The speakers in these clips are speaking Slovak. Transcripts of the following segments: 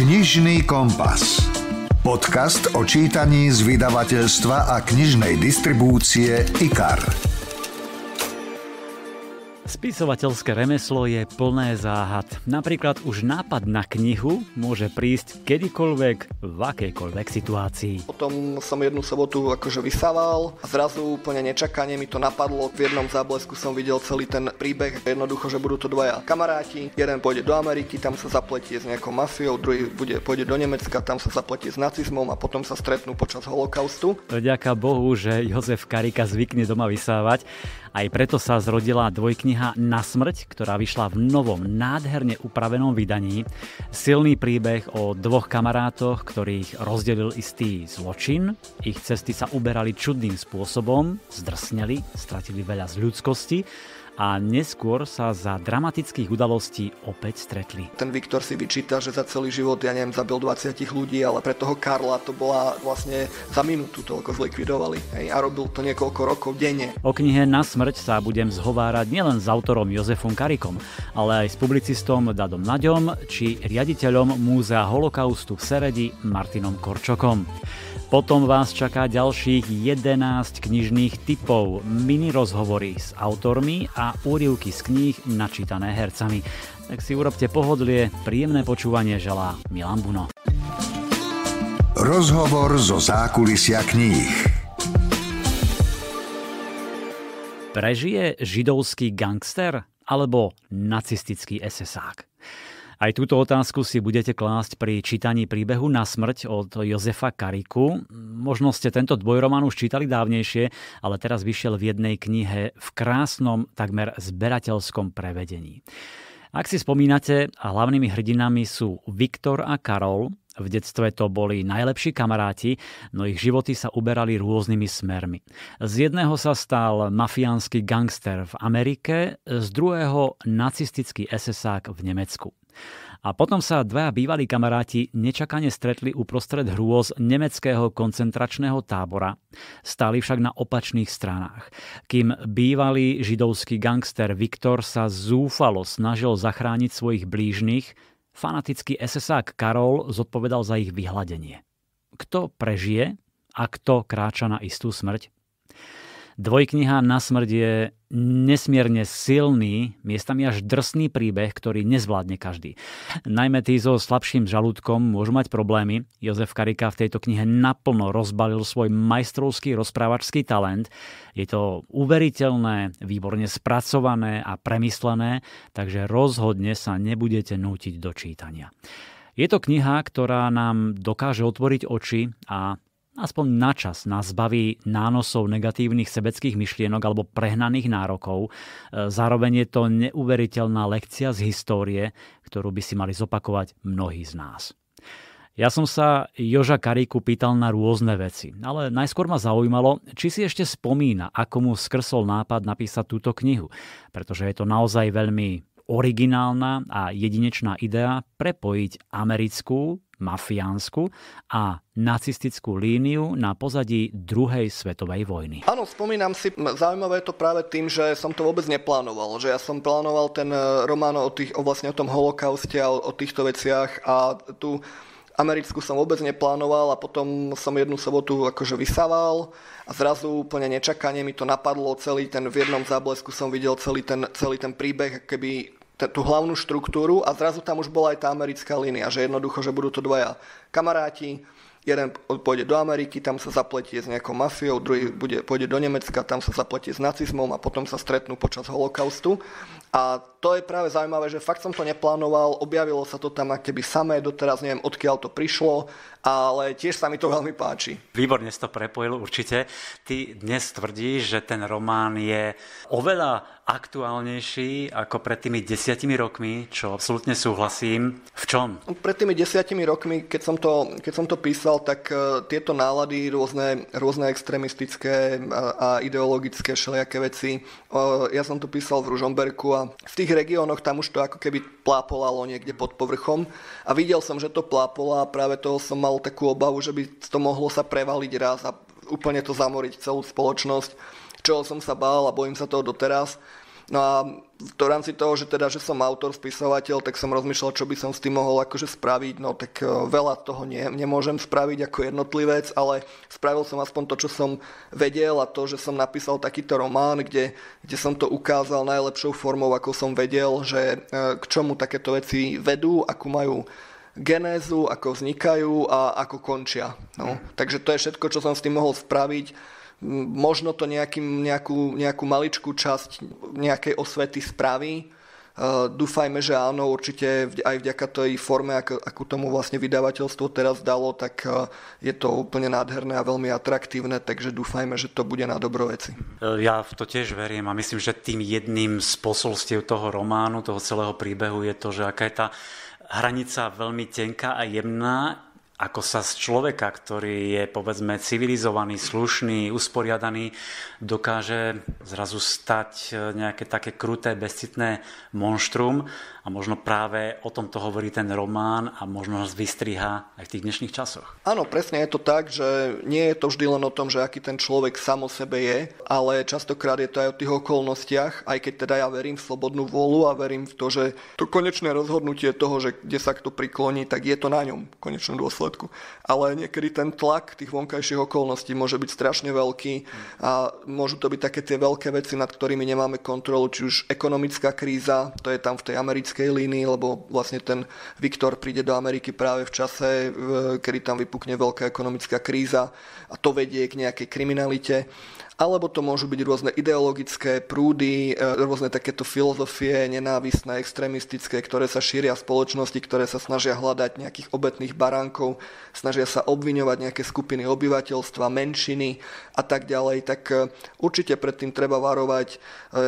Knižný kompas. Podcast o čítaní z vydavateľstva a knižnej distribúcie IKAR. Spisovateľské remeslo je plné záhad. Napríklad už nápad na knihu môže prísť kedykoľvek, v akejkoľvek situácii. Potom som jednu sobotu akože vysával a zrazu úplne nečakanie mi to napadlo. V jednom záblesku som videl celý ten príbeh. Jednoducho, že budú to dvaja kamaráti. Jeden pôjde do Ameriky, tam sa zapletie s nejakou mafiou, druhý bude, pôjde do Nemecka, tam sa zapletie s nacizmom a potom sa stretnú počas holokaustu. Ďaká Bohu, že Jozef Karika zvykne doma vysávať. Aj preto sa zrodila dvojkniha kniha Na smrť, ktorá vyšla v novom, nádherne upravenom vydaní. Silný príbeh o dvoch kamarátoch, ktorých rozdelil istý zločin. Ich cesty sa uberali čudným spôsobom, zdrsneli, stratili veľa z ľudskosti a neskôr sa za dramatických udalostí opäť stretli. Ten Viktor si vyčíta, že za celý život, ja neviem, zabil 20 ľudí, ale pre toho Karla to bola vlastne za minútu toľko zlikvidovali. Hej, a robil to niekoľko rokov denne. O knihe Na smrť sa budem zhovárať nielen s autorom Jozefom Karikom, ale aj s publicistom Dadom Naďom či riaditeľom Múzea holokaustu v Seredi Martinom Korčokom. Potom vás čaká ďalších 11 knižných typov, mini rozhovory s autormi a úrivky z kníh načítané hercami. Tak si urobte pohodlie, príjemné počúvanie želá Milan Buno. Rozhovor zo zákulisia kníh. Prežije židovský gangster alebo nacistický SSák? Aj túto otázku si budete klásť pri čítaní príbehu na smrť od Jozefa Kariku. Možno ste tento dvojroman už čítali dávnejšie, ale teraz vyšiel v jednej knihe v krásnom, takmer zberateľskom prevedení. Ak si spomínate, hlavnými hrdinami sú Viktor a Karol. V detstve to boli najlepší kamaráti, no ich životy sa uberali rôznymi smermi. Z jedného sa stal mafiánsky gangster v Amerike, z druhého nacistický SSák v Nemecku. A potom sa dvaja bývalí kamaráti nečakane stretli uprostred hrôz nemeckého koncentračného tábora. Stali však na opačných stranách. Kým bývalý židovský gangster Viktor sa zúfalo snažil zachrániť svojich blížnych, fanatický SSák Karol zodpovedal za ich vyhladenie. Kto prežije a kto kráča na istú smrť? Dvojkniha na smrť je nesmierne silný, miestami až drsný príbeh, ktorý nezvládne každý. Najmä tí so slabším žalúdkom môžu mať problémy. Jozef Karika v tejto knihe naplno rozbalil svoj majstrovský rozprávačský talent. Je to uveriteľné, výborne spracované a premyslené, takže rozhodne sa nebudete nútiť do čítania. Je to kniha, ktorá nám dokáže otvoriť oči a aspoň načas nás zbaví nánosov negatívnych sebeckých myšlienok alebo prehnaných nárokov. E, zároveň je to neuveriteľná lekcia z histórie, ktorú by si mali zopakovať mnohí z nás. Ja som sa Joža Karíku pýtal na rôzne veci, ale najskôr ma zaujímalo, či si ešte spomína, ako mu skrsol nápad napísať túto knihu, pretože je to naozaj veľmi originálna a jedinečná idea prepojiť americkú, mafiánsku a nacistickú líniu na pozadí druhej svetovej vojny. Áno, spomínam si, zaujímavé je to práve tým, že som to vôbec neplánoval, že ja som plánoval ten e, román o, tých, o vlastne o tom holokauste a o, o týchto veciach a tu Americku som vôbec neplánoval a potom som jednu sobotu akože vysával a zrazu úplne nečakanie mi to napadlo celý ten, v jednom záblesku som videl celý ten, celý ten príbeh, keby tú hlavnú štruktúru a zrazu tam už bola aj tá americká línia, že jednoducho, že budú to dvaja kamaráti, jeden pôjde do Ameriky, tam sa zapletie s nejakou mafiou, druhý bude, pôjde do Nemecka, tam sa zapletie s nacizmom a potom sa stretnú počas holokaustu. A to je práve zaujímavé, že fakt som to neplánoval, objavilo sa to tam ako keby samé, doteraz neviem, odkiaľ to prišlo, ale tiež sa mi to veľmi páči. Výborne si to prepojil určite. Ty dnes tvrdíš, že ten román je oveľa aktuálnejší ako pred tými desiatimi rokmi, čo absolútne súhlasím. V čom? Pred tými desiatimi rokmi, keď som to, keď som to písal, tak e, tieto nálady, rôzne, rôzne extrémistické e, a, ideologické všelijaké veci, e, ja som to písal v Ružomberku a v tých regiónoch tam už to ako keby plápolalo niekde pod povrchom a videl som, že to plápola a práve toho som mal takú obavu, že by to mohlo sa prevaliť raz a úplne to zamoriť celú spoločnosť, čoho som sa bál a bojím sa toho doteraz. No a v rámci toho, že teda, že som autor, spisovateľ, tak som rozmýšľal, čo by som s tým mohol akože spraviť, no tak e, veľa toho nie, nemôžem spraviť ako jednotlivec, ale spravil som aspoň to, čo som vedel a to, že som napísal takýto román, kde, kde som to ukázal najlepšou formou, ako som vedel, že e, k čomu takéto veci vedú, akú majú genézu, ako vznikajú a ako končia. No. Takže to je všetko, čo som s tým mohol spraviť možno to nejakým, nejakú, nejakú maličkú časť nejakej osvety spraví. E, dúfajme, že áno, určite aj vďaka tej forme, ako, ako tomu vlastne vydavateľstvo teraz dalo, tak e, je to úplne nádherné a veľmi atraktívne, takže dúfajme, že to bude na dobro veci. Ja v to tiež verím a myslím, že tým jedným z posolstiev toho románu, toho celého príbehu je to, že aká je tá hranica veľmi tenká a jemná ako sa z človeka, ktorý je povedzme civilizovaný, slušný, usporiadaný, dokáže zrazu stať e, nejaké také kruté, bezcitné monštrum a možno práve o tom to hovorí ten román a možno nás vystriha aj v tých dnešných časoch. Áno, presne je to tak, že nie je to vždy len o tom, že aký ten človek samo o sebe je, ale častokrát je to aj o tých okolnostiach, aj keď teda ja verím v slobodnú vôľu a verím v to, že to konečné rozhodnutie toho, že kde sa kto prikloní, tak je to na ňom v konečnom dôsledku. Ale niekedy ten tlak tých vonkajších okolností môže byť strašne veľký a môžu to byť také tie veľké veci, nad ktorými nemáme kontrolu, či už ekonomická kríza, to je tam v tej Americe americkej línii, lebo vlastne ten Viktor príde do Ameriky práve v čase, e, kedy tam vypukne veľká ekonomická kríza a to vedie k nejakej kriminalite alebo to môžu byť rôzne ideologické prúdy, e, rôzne takéto filozofie nenávisné, extrémistické, ktoré sa šíria v spoločnosti, ktoré sa snažia hľadať nejakých obetných baránkov, snažia sa obviňovať nejaké skupiny obyvateľstva, menšiny a tak ďalej. Tak e, určite predtým treba varovať. E,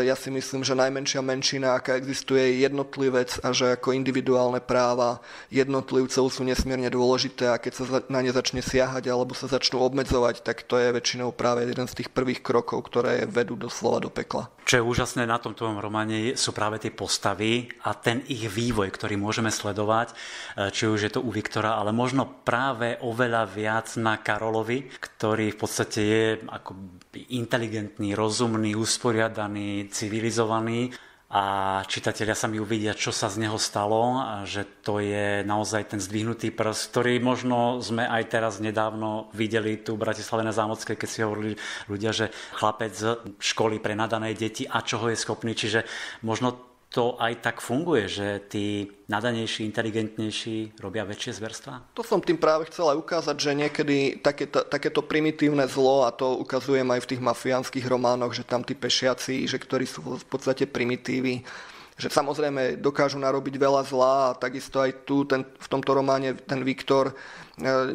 ja si myslím, že najmenšia menšina, aká existuje, je jednotlivec a že ako individuálne práva jednotlivcov sú nesmierne dôležité a keď sa na ne začne siahať alebo sa začnú obmedzovať, tak to je väčšinou práve jeden z tých prvých tých krokov, ktoré vedú doslova do pekla. Čo je úžasné na tomto románe sú práve tie postavy a ten ich vývoj, ktorý môžeme sledovať, e, či už je to u Viktora, ale možno práve oveľa viac na Karolovi, ktorý v podstate je ako inteligentný, rozumný, usporiadaný, civilizovaný a čitatelia sami uvidia, čo sa z neho stalo, že to je naozaj ten zdvihnutý prst, ktorý možno sme aj teraz nedávno videli tu v Bratislave na Zámodskej, keď si hovorili ľudia, že chlapec z školy pre nadané deti a čo ho je schopný, čiže možno to aj tak funguje, že tí nadanejší, inteligentnejší robia väčšie zverstva? To som tým práve chcel aj ukázať, že niekedy takéto, takéto primitívne zlo, a to ukazujem aj v tých mafiánskych románoch, že tam tí pešiaci, že ktorí sú v podstate primitívi, že samozrejme dokážu narobiť veľa zla a takisto aj tu ten, v tomto románe ten Viktor e,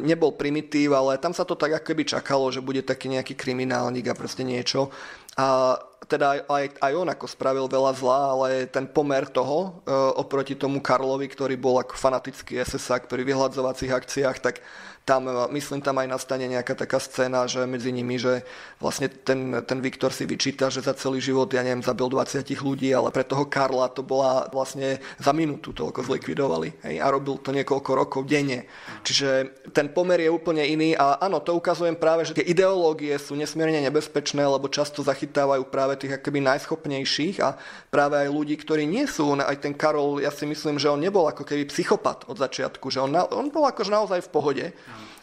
nebol primitív, ale tam sa to tak ako keby čakalo, že bude taký nejaký kriminálnik a proste niečo. A teda aj, aj on ako spravil veľa zla, ale ten pomer toho e, oproti tomu Karlovi, ktorý bol ako fanatický SSA pri vyhľadzovacích akciách, tak tam, e, myslím, tam aj nastane nejaká taká scéna, že medzi nimi, že vlastne ten, ten Viktor si vyčíta, že za celý život, ja neviem, zabil 20 ľudí, ale pre toho Karla to bola vlastne za minútu toľko zlikvidovali. Hej, a robil to niekoľko rokov denne. Čiže ten pomer je úplne iný a áno, to ukazujem práve, že tie ideológie sú nesmierne nebezpečné, lebo často zachytávajú práve tých akoby najschopnejších a práve aj ľudí, ktorí nie sú, aj ten Karol, ja si myslím, že on nebol ako keby psychopat od začiatku, že on, na, on bol akože naozaj v pohode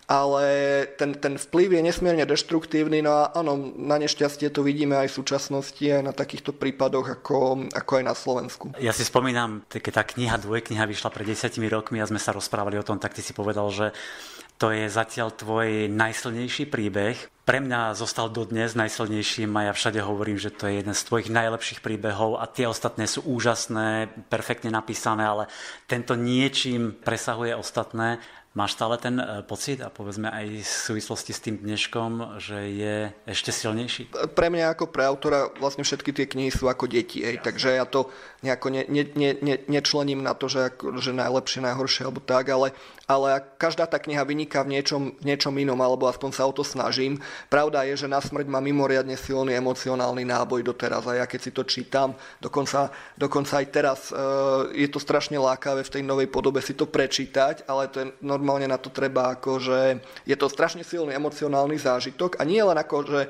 ale ten, ten vplyv je nesmierne deštruktívny, no a áno, na nešťastie to vidíme aj v súčasnosti, aj na takýchto prípadoch, ako, ako aj na Slovensku. Ja si spomínam, keď tá kniha, 2kniha vyšla pred desiatimi rokmi a sme sa rozprávali o tom, tak ty si povedal, že to je zatiaľ tvoj najsilnejší príbeh. Pre mňa zostal dodnes najsilnejším a ja všade hovorím, že to je jeden z tvojich najlepších príbehov a tie ostatné sú úžasné, perfektne napísané, ale tento niečím presahuje ostatné. Máš stále ten eh, pocit a povedzme aj v súvislosti s tým dneškom, že je ešte silnejší? Pre mňa ako pre autora vlastne všetky tie knihy sú ako deti, hej, takže ja to nejako ne, ne, ne, ne, nečlením na to, že, že najlepšie, najhoršie alebo tak, ale, ale každá tá kniha vyniká v niečom, v niečom inom, alebo aspoň sa o to snažím. Pravda je, že na smrť má mimoriadne silný emocionálny náboj doteraz a ja keď si to čítam, dokonca, dokonca aj teraz e, je to strašne lákavé v tej novej podobe si to prečítať, ale to je, normálne na to treba ako, že je to strašne silný emocionálny zážitok a nie len ako, že e,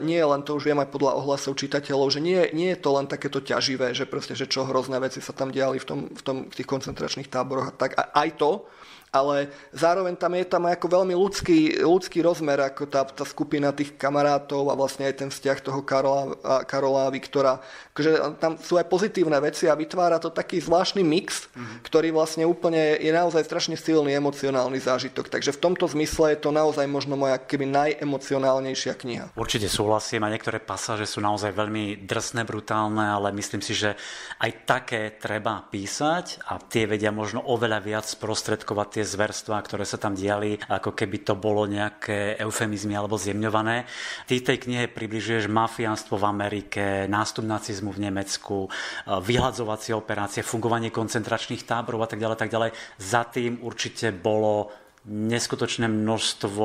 nie je len to už viem aj podľa ohlasov čitateľov, že nie, nie je to len takéto ťaživé, že proste proste, že čo hrozné veci sa tam diali v, tom, v, tom, v tých koncentračných táboroch a tak. A aj to, ale zároveň tam je tam ako veľmi ľudský, ľudský rozmer, ako tá, tá skupina tých kamarátov a vlastne aj ten vzťah toho Karola a, Karola a Viktora. Takže tam sú aj pozitívne veci a vytvára to taký zvláštny mix, mm-hmm. ktorý vlastne úplne je naozaj strašne silný emocionálny zážitok. Takže v tomto zmysle je to naozaj možno moja keby najemocionálnejšia kniha. Určite súhlasím a niektoré pasáže sú naozaj veľmi drsné, brutálne, ale myslím si, že aj také treba písať a tie vedia možno oveľa viac sprostredkovať tie zverstva, ktoré sa tam diali, ako keby to bolo nejaké eufemizmy alebo zjemňované. Ty tej knihe približuješ mafiánstvo v Amerike, nástup nacizmu v Nemecku, e, vyhľadzovacie operácie, fungovanie koncentračných táborov a tak ďalej, tak ďalej. Za tým určite bolo neskutočné množstvo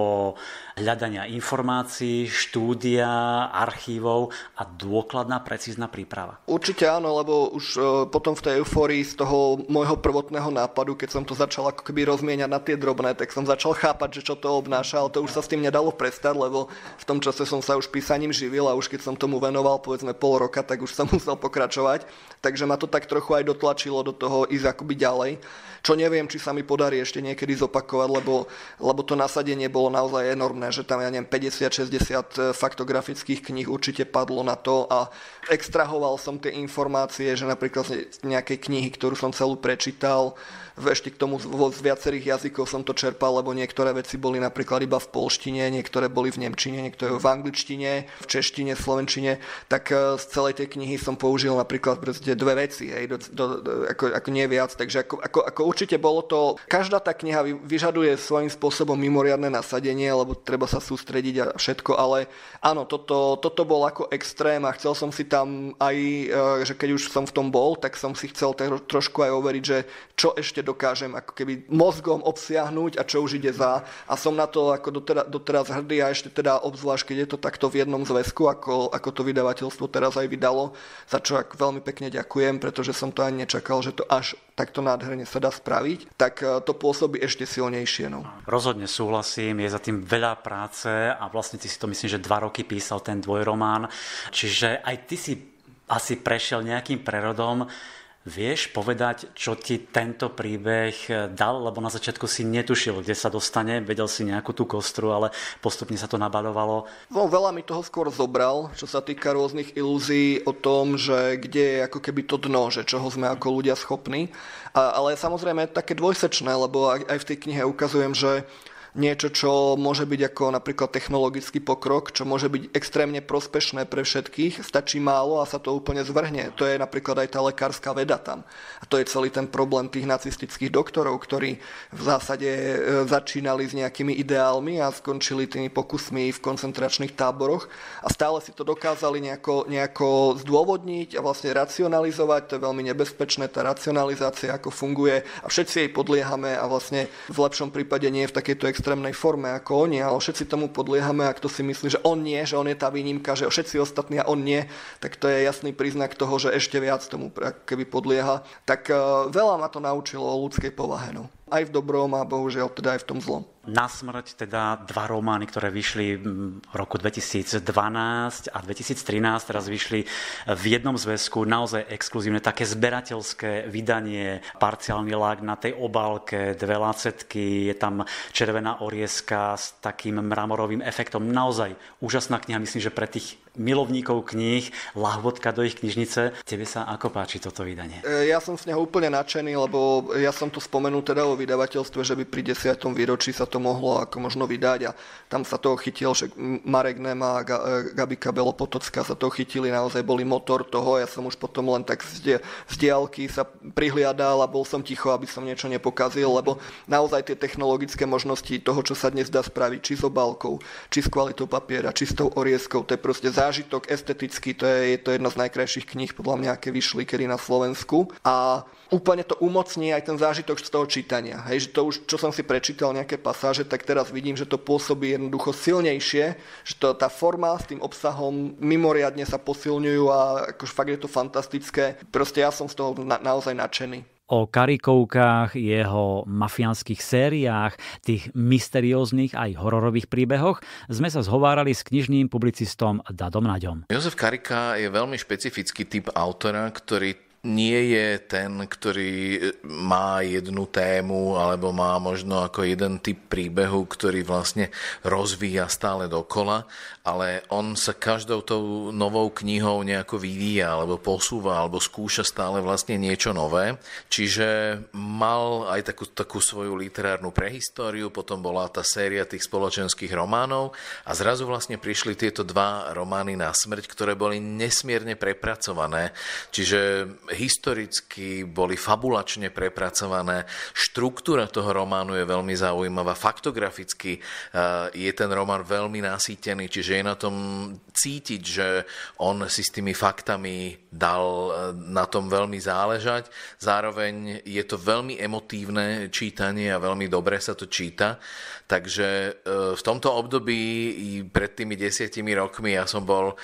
hľadania informácií, štúdia, archívov a dôkladná, precízna príprava. Určite áno, lebo už e, potom v tej eufórii z toho môjho prvotného nápadu, keď som to začal ako keby rozmieňať na tie drobné, tak som začal chápať, že čo to obnáša, ale to už sa s tým nedalo prestať, lebo v tom čase som sa už písaním živil a už keď som tomu venoval povedzme pol roka, tak už som musel pokračovať. Takže ma to tak trochu aj dotlačilo do toho ísť akoby ďalej, čo neviem, či sa mi podarí ešte niekedy zopakovať, lebo, lebo to nasadenie bolo naozaj enormné vytvorené, že tam, ja neviem, 50-60 e, faktografických kníh určite padlo na to a extrahoval som tie informácie, že napríklad z nejakej knihy, ktorú som celú prečítal, ešte k tomu z viacerých jazykov som to čerpal, lebo niektoré veci boli napríklad iba v polštine, niektoré boli v nemčine, niektoré v angličtine, v češtine, v slovenčine, tak e, z celej tej knihy som použil napríklad dve veci, hej, do, do, do, ako, ako nie viac, takže ako, ako, ako určite bolo to, každá tá kniha vyžaduje svojím spôsobom mimoriadne nasadenie, lebo treba sa sústrediť a všetko, ale áno, toto, toto bol ako extrém a chcel som si tam aj, e, že keď už som v tom bol, tak som si chcel trošku aj overiť, že čo ešte dokážem ako keby mozgom obsiahnuť a čo už ide za. A som na to ako dotera, doteraz hrdý a ešte teda obzvlášť, keď je to takto v jednom zväzku, ako, ako to vydavateľstvo teraz aj vydalo, za čo ak veľmi pekne ďakujem, pretože som to ani nečakal, že to až takto nádherne sa dá spraviť, tak e, to pôsobí ešte silnejšie. No. Rozhodne súhlasím, je za tým veľa práce a vlastne ty si to myslím, že dva roky písal ten dvojromán, čiže aj ty si asi prešiel nejakým prerodom, Vieš povedať, čo ti tento príbeh dal? Lebo na začiatku si netušil, kde sa dostane, vedel si nejakú tú kostru, ale postupne sa to nabadovalo. No, veľa mi toho skôr zobral, čo sa týka rôznych ilúzií o tom, že kde je ako keby to dno, že čoho sme ako ľudia schopní. A, ale samozrejme také dvojsečné, lebo aj, aj v tej knihe ukazujem, že niečo, čo môže byť ako napríklad technologický pokrok, čo môže byť extrémne prospešné pre všetkých, stačí málo a sa to úplne zvrhne. To je napríklad aj tá lekárska veda tam. A to je celý ten problém tých nacistických doktorov, ktorí v zásade e, začínali s nejakými ideálmi a skončili tými pokusmi v koncentračných táboroch a stále si to dokázali nejako, nejako zdôvodniť a vlastne racionalizovať. To je veľmi nebezpečné, tá racionalizácia, ako funguje a všetci jej podliehame a vlastne v lepšom prípade nie v takejto extrémnej extrémnej forme ako oni, ale všetci tomu podliehame, ak to si myslí, že on nie, že on je tá výnimka, že všetci ostatní a on nie, tak to je jasný príznak toho, že ešte viac tomu keby podlieha. Tak eh, veľa ma to naučilo o ľudskej povahe. No. Aj v dobrom a bohužiaľ teda aj v tom zlom. Na smrť teda dva romány, ktoré vyšli mm, v roku 2012 a 2013, teraz vyšli v jednom zväzku, naozaj exkluzívne, také zberateľské vydanie, parciálny lák na tej obálke, dve lacetky, je tam červená orieska s takým mramorovým efektom, naozaj úžasná kniha, myslím, že pre tých milovníkov kníh, lahvodka do ich knižnice. Tebe sa ako páči toto vydanie? E, ja som s neho úplne nadšený, lebo ja som tu spomenul teda o vydavateľstve, že by pri 10. výročí sa to mohlo ako možno vydať a tam sa toho chytil, že Marek Nema a e, Gabika Belopotocka sa toho chytili, naozaj boli motor toho, ja som už potom len tak z, diálky sa prihliadal a bol som ticho, aby som niečo nepokazil, lebo naozaj tie technologické možnosti toho, čo sa dnes dá spraviť, či s obálkou, či s kvalitou papiera, či s tou orieskou, to je proste za zážitok estetický, to je, je to jedna z najkrajších kníh podľa mňa, aké vyšli kedy na Slovensku. A úplne to umocní aj ten zážitok z toho čítania. Hej, že to už, čo som si prečítal nejaké pasáže, tak teraz vidím, že to pôsobí jednoducho silnejšie, že to, tá forma s tým obsahom mimoriadne sa posilňujú a akože fakt je to fantastické. Proste ja som z toho na, naozaj nadšený o karikovkách, jeho mafiánskych sériách, tých mysterióznych aj hororových príbehoch sme sa zhovárali s knižným publicistom Dadom Naďom. Jozef Karika je veľmi špecifický typ autora, ktorý nie je ten, ktorý e, má jednu tému alebo má možno ako jeden typ príbehu, ktorý vlastne rozvíja stále dokola, ale on sa každou tou novou knihou nejako vyvíja alebo posúva alebo skúša stále vlastne niečo nové. Čiže mal aj takú, takú svoju literárnu prehistóriu, potom bola tá séria tých spoločenských románov a zrazu vlastne prišli tieto dva romány na smrť, ktoré boli nesmierne prepracované. Čiže historicky, boli fabulačne prepracované. Štruktúra toho románu je veľmi zaujímavá. Faktograficky e, je ten román veľmi nasýtený, čiže je na tom cítiť, že on si s tými faktami dal e, na tom veľmi záležať. Zároveň je to veľmi emotívne čítanie a veľmi dobre sa to číta. Takže e, v tomto období pred tými desiatimi rokmi ja som bol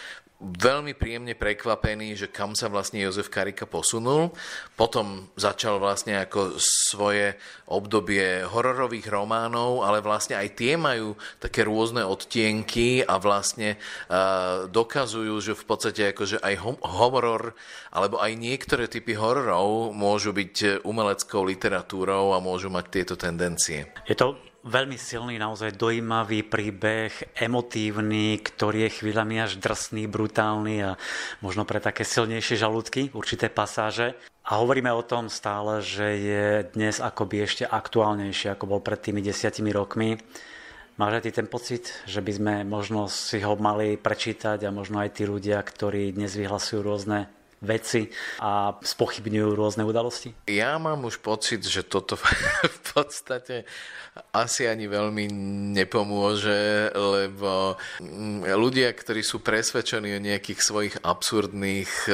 veľmi príjemne prekvapený, že kam sa vlastne Jozef Karika posunul. Potom začal vlastne ako svoje obdobie hororových románov, ale vlastne aj tie majú také rôzne odtienky a vlastne uh, dokazujú, že v podstate akože aj hom- horor alebo aj niektoré typy hororov môžu byť umeleckou literatúrou a môžu mať tieto tendencie. Je to veľmi silný, naozaj dojímavý príbeh, emotívny, ktorý je chvíľami až drsný, brutálny a možno pre také silnejšie žalúdky, určité pasáže. A hovoríme o tom stále, že je dnes akoby ešte aktuálnejšie, ako bol pred tými desiatimi rokmi. Máš aj ty ten pocit, že by sme možno si ho mali prečítať a možno aj tí ľudia, ktorí dnes vyhlasujú rôzne veci a spochybňujú rôzne udalosti? Ja mám už pocit, že toto v podstate asi ani veľmi nepomôže, lebo mm, ľudia, ktorí sú presvedčení o nejakých svojich absurdných e,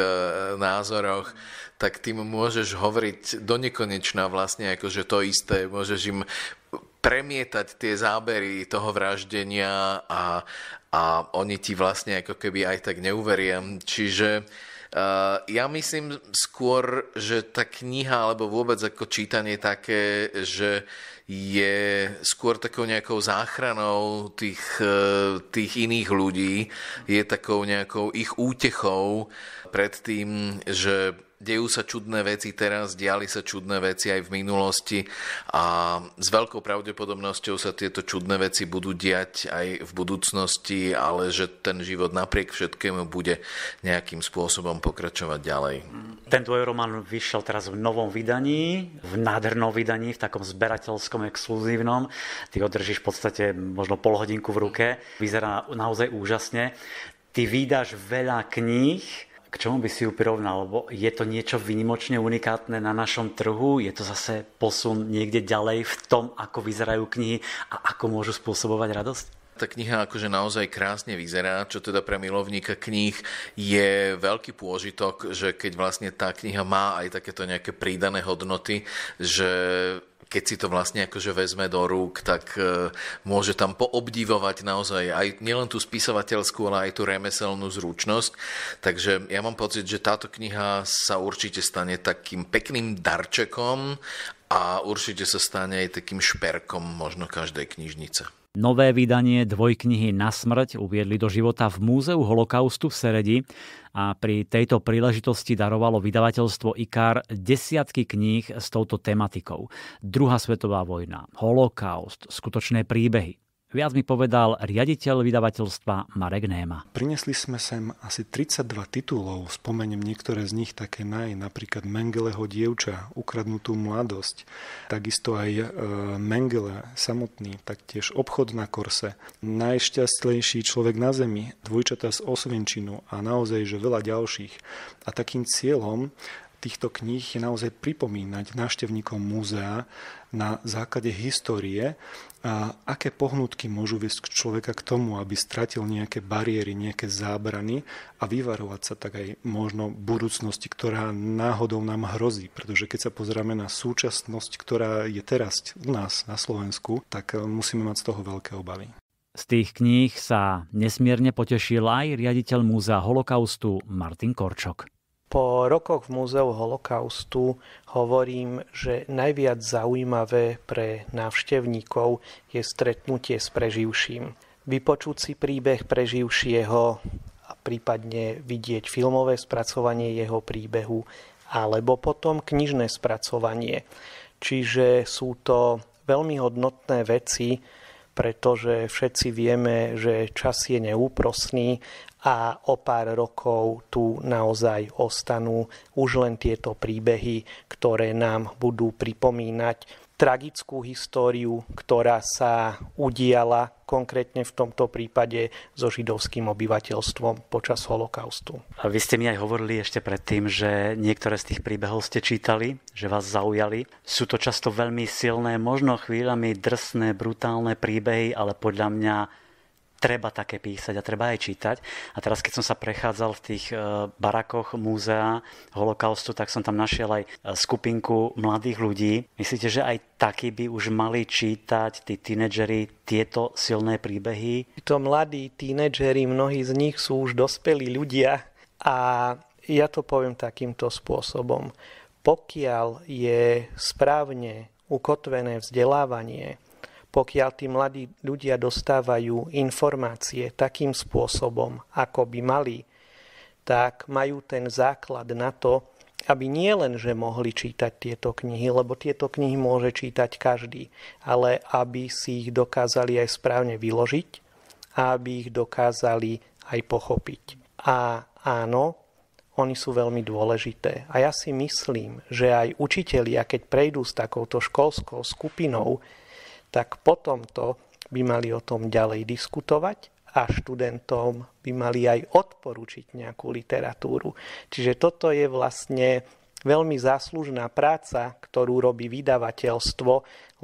názoroch, tak tým môžeš hovoriť do nekonečná vlastne akože to isté, môžeš im premietať tie zábery toho vraždenia a, a oni ti vlastne ako keby aj tak neuveria. Čiže Eh, ja myslím skôr, že tá kniha alebo vôbec ako čítanie také, že je skôr takou nejakou záchranou tých, eh, tých iných ľudí, je takou nejakou ich útechou pred tým, že dejú sa čudné veci teraz, diali sa čudné veci aj v minulosti a s veľkou pravdepodobnosťou sa tieto čudné veci budú diať aj v budúcnosti, ale že ten život napriek všetkému bude nejakým spôsobom pokračovať ďalej. Ten tvoj román vyšiel teraz v novom vydaní, v nádhernom vydaní, v takom zberateľskom, exkluzívnom. Ty ho držíš v podstate možno pol hodinku v ruke. Vyzerá naozaj úžasne. Ty vydáš veľa kníh, čomu by si ju prirovnal? Lebo je to niečo vynimočne unikátne na našom trhu? Je to zase posun niekde ďalej v tom, ako vyzerajú knihy a ako môžu spôsobovať radosť? Tá kniha akože naozaj krásne vyzerá, čo teda pre milovníka kníh je veľký pôžitok, že keď vlastne tá kniha má aj takéto nejaké prídané hodnoty, že keď si to vlastne akože vezme do rúk, tak e, môže tam poobdivovať naozaj aj nielen tú spisovateľskú, ale aj tú remeselnú zručnosť. Takže ja mám pocit, že táto kniha sa určite stane takým pekným darčekom a určite sa stane aj takým šperkom možno každej knižnice. Nové vydanie dvojknihy Na smrť uviedli do života v Múzeu holokaustu v Seredi a pri tejto príležitosti darovalo vydavateľstvo IKAR desiatky kníh s touto tematikou. Druhá svetová vojna, holokaust, skutočné príbehy. Viac mi povedal riaditeľ vydavateľstva Marek Néma. Prinesli sme sem asi 32 titulov, spomeniem niektoré z nich také naj, napríklad Mengeleho dievča, Ukradnutú mladosť, takisto aj e, Mengele samotný, taktiež Obchod na Korse, Najšťastlejší človek na zemi, Dvojčata z Osvenčinu a naozaj, že veľa ďalších. A takým cieľom týchto kníh je naozaj pripomínať návštevníkom múzea na základe histórie, a aké pohnutky môžu viesť človeka k tomu, aby stratil nejaké bariéry, nejaké zábrany a vyvarovať sa tak aj možno budúcnosti, ktorá náhodou nám hrozí. Pretože keď sa pozrieme na súčasnosť, ktorá je teraz u nás na Slovensku, tak eh, musíme mať z toho veľké obavy. Z tých kníh sa nesmierne potešil aj riaditeľ múzea holokaustu Martin Korčok. Po rokoch v Múzeu holokaustu hovorím, že najviac zaujímavé pre návštevníkov je stretnutie s preživším. Vypočuť si príbeh preživšieho a prípadne vidieť filmové spracovanie jeho príbehu alebo potom knižné spracovanie. Čiže sú to veľmi hodnotné veci, pretože všetci vieme, že čas je neúprosný a o pár rokov tu naozaj ostanú už len tieto príbehy, ktoré nám budú pripomínať tragickú históriu, ktorá sa udiala konkrétne v tomto prípade so židovským obyvateľstvom počas holokaustu. A vy ste mi aj hovorili ešte predtým, že niektoré z tých príbehov ste čítali, že vás zaujali. Sú to často veľmi silné, možno chvíľami drsné, brutálne príbehy, ale podľa mňa treba také písať a treba aj čítať. A teraz, keď som sa prechádzal v tých e, barakoch múzea holokaustu, tak som tam našiel aj e, skupinku mladých ľudí. Myslíte, že aj takí by už mali čítať tí tínedžeri tieto silné príbehy? To mladí tínedžeri, mnohí z nich sú už dospelí ľudia a ja to poviem takýmto spôsobom. Pokiaľ je správne ukotvené vzdelávanie, pokiaľ tí mladí ľudia dostávajú informácie takým spôsobom, ako by mali, tak majú ten základ na to, aby nie len, že mohli čítať tieto knihy, lebo tieto knihy môže čítať každý, ale aby si ich dokázali aj správne vyložiť a aby ich dokázali aj pochopiť. A áno, oni sú veľmi dôležité. A ja si myslím, že aj učitelia, keď prejdú s takouto školskou skupinou, tak potom to by mali o tom ďalej diskutovať a študentom by mali aj odporučiť nejakú literatúru. Čiže toto je vlastne veľmi záslužná práca, ktorú robí vydavateľstvo,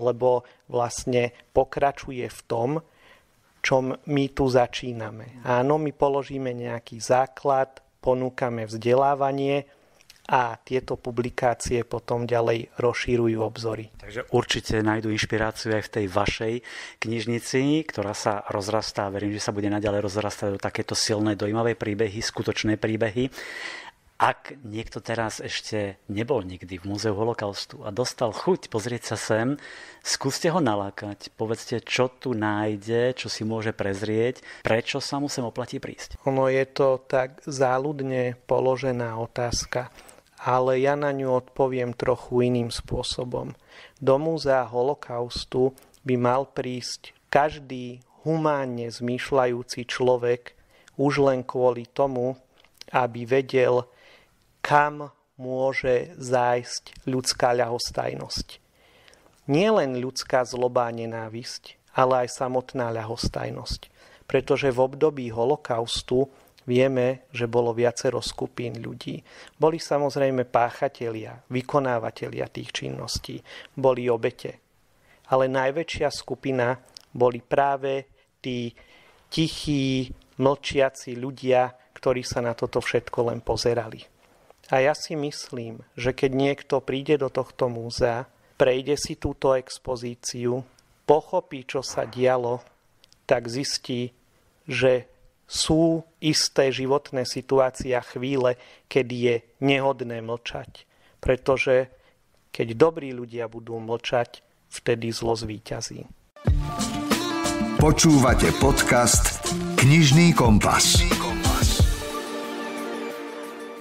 lebo vlastne pokračuje v tom, čom my tu začíname. Áno, my položíme nejaký základ, ponúkame vzdelávanie, a tieto publikácie potom ďalej rozšírujú obzory. Takže určite nájdu inšpiráciu aj v tej vašej knižnici, ktorá sa rozrastá, verím, že sa bude naďalej rozrastať do takéto silné, dojímavé príbehy, skutočné príbehy. Ak niekto teraz ešte nebol nikdy v Múzeu holokaustu a dostal chuť pozrieť sa sem, skúste ho nalákať, povedzte, čo tu nájde, čo si môže prezrieť, prečo sa mu sem oplatí prísť. Ono je to tak záľudne položená otázka ale ja na ňu odpoviem trochu iným spôsobom. Do múzea holokaustu by mal prísť každý humánne zmýšľajúci človek už len kvôli tomu, aby vedel, kam môže zájsť ľudská ľahostajnosť. Nie len ľudská zlobá nenávisť, ale aj samotná ľahostajnosť. Pretože v období holokaustu Vieme, že bolo viacero skupín ľudí. Boli samozrejme páchatelia, vykonávateľia tých činností, boli obete. Ale najväčšia skupina boli práve tí tichí, mlčiaci ľudia, ktorí sa na toto všetko len pozerali. A ja si myslím, že keď niekto príde do tohto múzea, prejde si túto expozíciu, pochopí, čo sa dialo, tak zistí, že sú isté životné situácie a chvíle, kedy je nehodné mlčať. Pretože keď dobrí ľudia budú mlčať, vtedy zlo zvíťazí. Počúvate podcast Knižný kompas.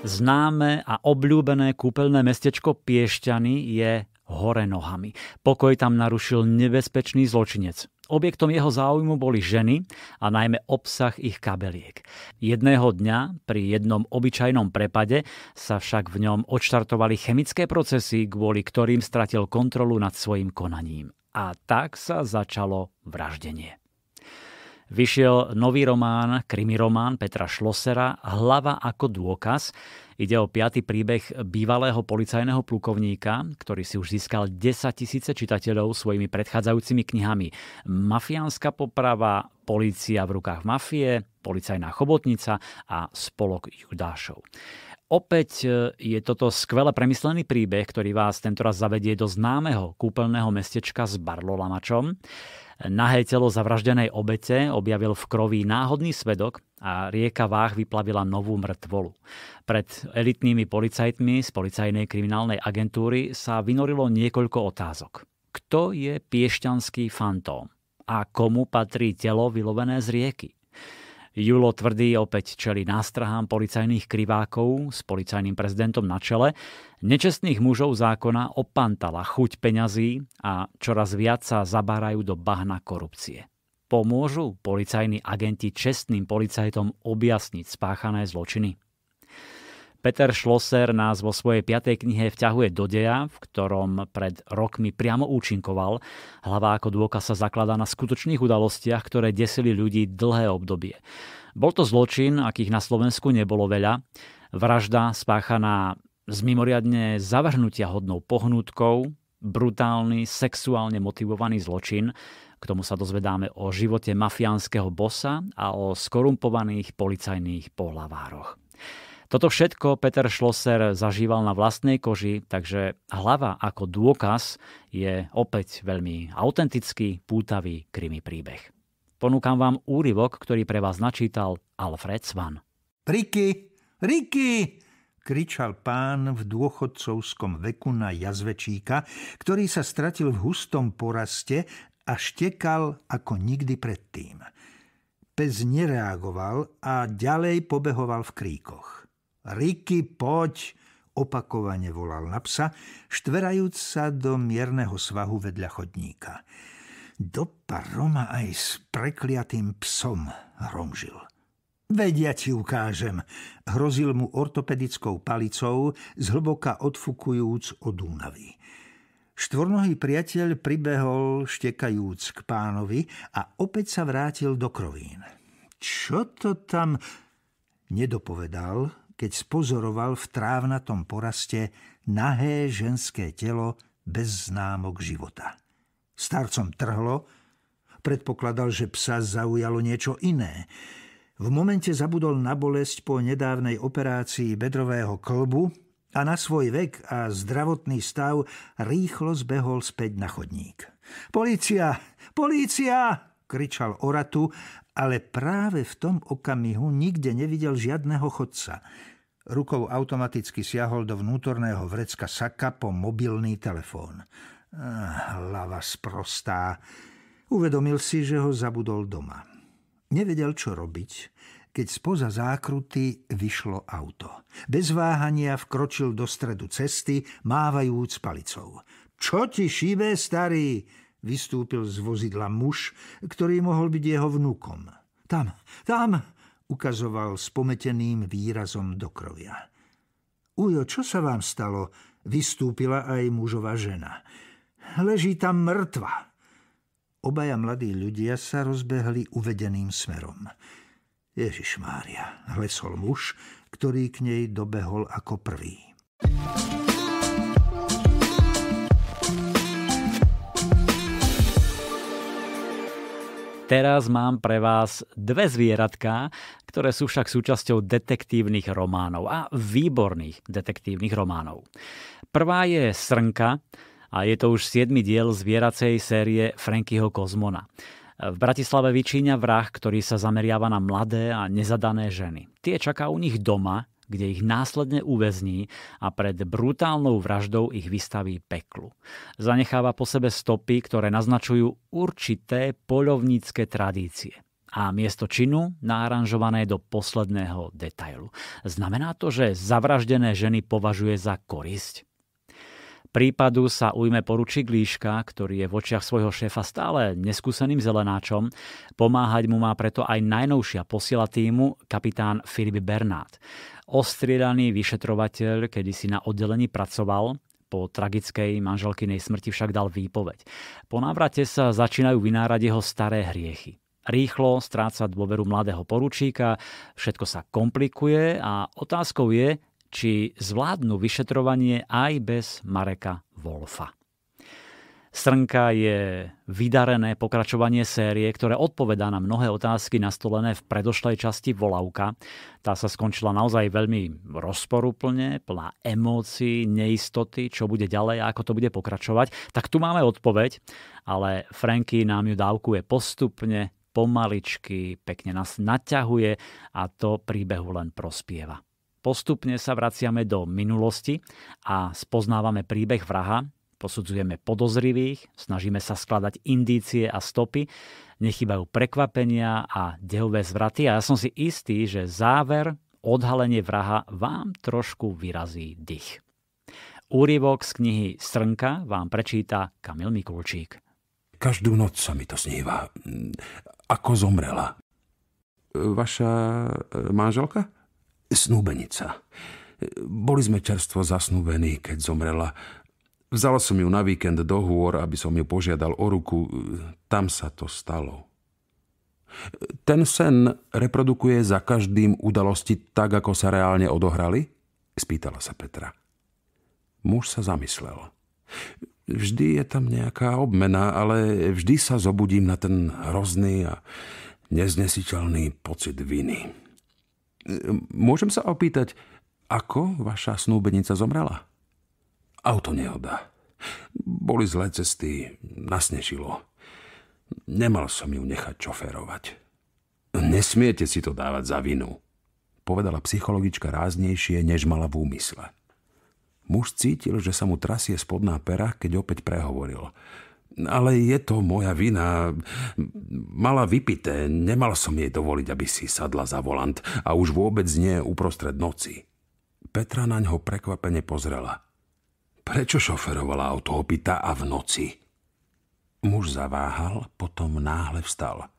Známe a obľúbené kúpeľné mestečko Piešťany je hore nohami. Pokoj tam narušil nebezpečný zločinec. Objektom jeho záujmu boli ženy a najmä obsah ich kabeliek. Jedného dňa pri jednom obyčajnom prepade sa však v ňom odštartovali chemické procesy, kvôli ktorým stratil kontrolu nad svojim konaním. A tak sa začalo vraždenie vyšiel nový román, román Petra Šlosera Hlava ako dôkaz. Ide o piaty príbeh bývalého policajného plukovníka, ktorý si už získal 10 tisíce čitateľov svojimi predchádzajúcimi knihami. Mafiánska poprava, policia v rukách mafie, policajná chobotnica a spolok judášov. Opäť e, je toto skvele premyslený príbeh, ktorý vás tentoraz zavedie do známeho kúpeľného mestečka s Barlolamačom nahé telo zavraždenej obete objavil v kroví náhodný svedok a rieka Váh vyplavila novú mŕtvolu. Pred elitnými policajtmi z policajnej kriminálnej agentúry sa vynorilo niekoľko otázok. Kto je piešťanský fantóm? A komu patrí telo vylovené z rieky? Julo tvrdý opäť čeli nástrahám policajných krivákov s policajným prezidentom na čele. Nečestných mužov zákona opantala chuť peňazí a čoraz viac sa zabárajú do bahna korupcie. Pomôžu policajní agenti čestným policajtom objasniť spáchané zločiny? Peter Schlosser nás vo svojej piatej knihe vťahuje do deja, v ktorom pred rokmi priamo účinkoval. Hlava ako dôkaz sa zakladá na skutočných udalostiach, ktoré desili ľudí dlhé obdobie. Bol to zločin, akých na Slovensku nebolo veľa. Vražda spáchaná s mimoriadne zavrhnutia hodnou pohnútkou, brutálny, sexuálne motivovaný zločin, k tomu sa dozvedáme o živote mafiánskeho bossa a o skorumpovaných policajných pohlavároch. Toto všetko Peter Schlosser zažíval na vlastnej koži, takže hlava ako dôkaz je opäť veľmi autentický, pútavý krimi príbeh. Ponúkam vám úryvok, ktorý pre vás načítal Alfred Svan. Riky, Riky, kričal pán v dôchodcovskom veku na jazvečíka, ktorý sa stratil v hustom poraste a štekal ako nikdy predtým. Pes nereagoval a ďalej pobehoval v kríkoch. Riky, poď! Opakovane volal na psa, štverajúc sa do mierneho svahu vedľa chodníka. Do paroma aj s prekliatým psom hromžil. Vedia ti ukážem, hrozil mu ortopedickou palicou, zhlboka odfukujúc od únavy. Štvornohý priateľ pribehol štekajúc k pánovi a opäť sa vrátil do krovín. Čo to tam... Nedopovedal, keď spozoroval v trávnatom poraste nahé ženské telo bez známok života. Starcom trhlo, predpokladal, že psa zaujalo niečo iné. V momente zabudol na bolesť po nedávnej operácii bedrového klbu a na svoj vek a zdravotný stav rýchlo zbehol späť na chodník. Polícia! Polícia! kričal Oratu, ale práve v tom okamihu nikde nevidel žiadného chodca – Rukou automaticky siahol do vnútorného vrecka saka po mobilný telefón. Eh, hlava sprostá. Uvedomil si, že ho zabudol doma. Nevedel, čo robiť, keď spoza zákruty vyšlo auto. Bez váhania vkročil do stredu cesty, mávajúc palicou. Čo ti šíbe, starý? Vystúpil z vozidla muž, ktorý mohol byť jeho vnúkom. Tam, tam, ukazoval spometeným výrazom do krovia. Ujo, čo sa vám stalo? Vystúpila aj mužová žena. Leží tam mŕtva. Obaja mladí ľudia sa rozbehli uvedeným smerom. Ježiš Mária, hlesol muž, ktorý k nej dobehol ako prvý. thank you Teraz mám pre vás dve zvieratká, ktoré sú však súčasťou detektívnych románov a výborných detektívnych románov. Prvá je Srnka a je to už 7. diel zvieracej série Frankyho Kozmona. V Bratislave vyčíňa vrah, ktorý sa zameriava na mladé a nezadané ženy. Tie čaká u nich doma, kde ich následne uväzní a pred brutálnou vraždou ich vystaví peklu. Zanecháva po sebe stopy, ktoré naznačujú určité poľovnícke tradície a miesto činu náranžované do posledného detailu. Znamená to, že zavraždené ženy považuje za korisť? Prípadu sa ujme poručík Líška, ktorý je v očiach svojho šéfa stále neskúseným zelenáčom. Pomáhať mu má preto aj najnovšia posiela týmu kapitán Filip Bernát. Ostriedaný vyšetrovateľ, kedy si na oddelení pracoval, po tragickej manželkynej smrti však dal výpoveď. Po návrate sa začínajú vynárať jeho staré hriechy. Rýchlo stráca dôveru mladého poručíka, všetko sa komplikuje a otázkou je, či zvládnu vyšetrovanie aj bez Mareka Wolfa. Srnka je vydarené pokračovanie série, ktoré odpovedá na mnohé otázky nastolené v predošlej časti Volavka. Tá sa skončila naozaj veľmi rozporúplne, plná emócií, neistoty, čo bude ďalej a ako to bude pokračovať. Tak tu máme odpoveď, ale Franky nám ju dávkuje postupne, pomaličky, pekne nás naťahuje a to príbehu len prospieva. Postupne sa vraciame do minulosti a spoznávame príbeh vraha, posudzujeme podozrivých, snažíme sa skladať indície a stopy, nechybajú prekvapenia a dehové zvraty a ja som si istý, že záver, odhalenie vraha vám trošku vyrazí dých. Úryvok z knihy Srnka vám prečíta Kamil Mikulčík. Každú noc sa mi to sníva. Ako zomrela. Vaša e, manželka? Snúbenica. Boli sme čerstvo zasnúbení, keď zomrela. Vzal som ju na víkend do hôr, aby som ju požiadal o ruku. Tam sa to stalo. Ten sen reprodukuje za každým udalosti tak, ako sa reálne odohrali? Spýtala sa Petra. Muž sa zamyslel. Vždy je tam nejaká obmena, ale vždy sa zobudím na ten hrozný a neznesiteľný pocit viny. Môžem sa opýtať, ako vaša snúbenica zomrela? Auto nehoda. Boli zlé cesty, nasnešilo. Nemal som ju nechať čoferovať. Nesmiete si to dávať za vinu, povedala psychologička ráznejšie, než mala v úmysle. Muž cítil, že sa mu trasie spodná pera, keď opäť prehovoril – ale je to moja vina. Mala vypité, nemal som jej dovoliť, aby si sadla za volant a už vôbec nie uprostred noci. Petra na ňo prekvapene pozrela. Prečo šoferovala auto opýta a v noci? Muž zaváhal, potom náhle vstal.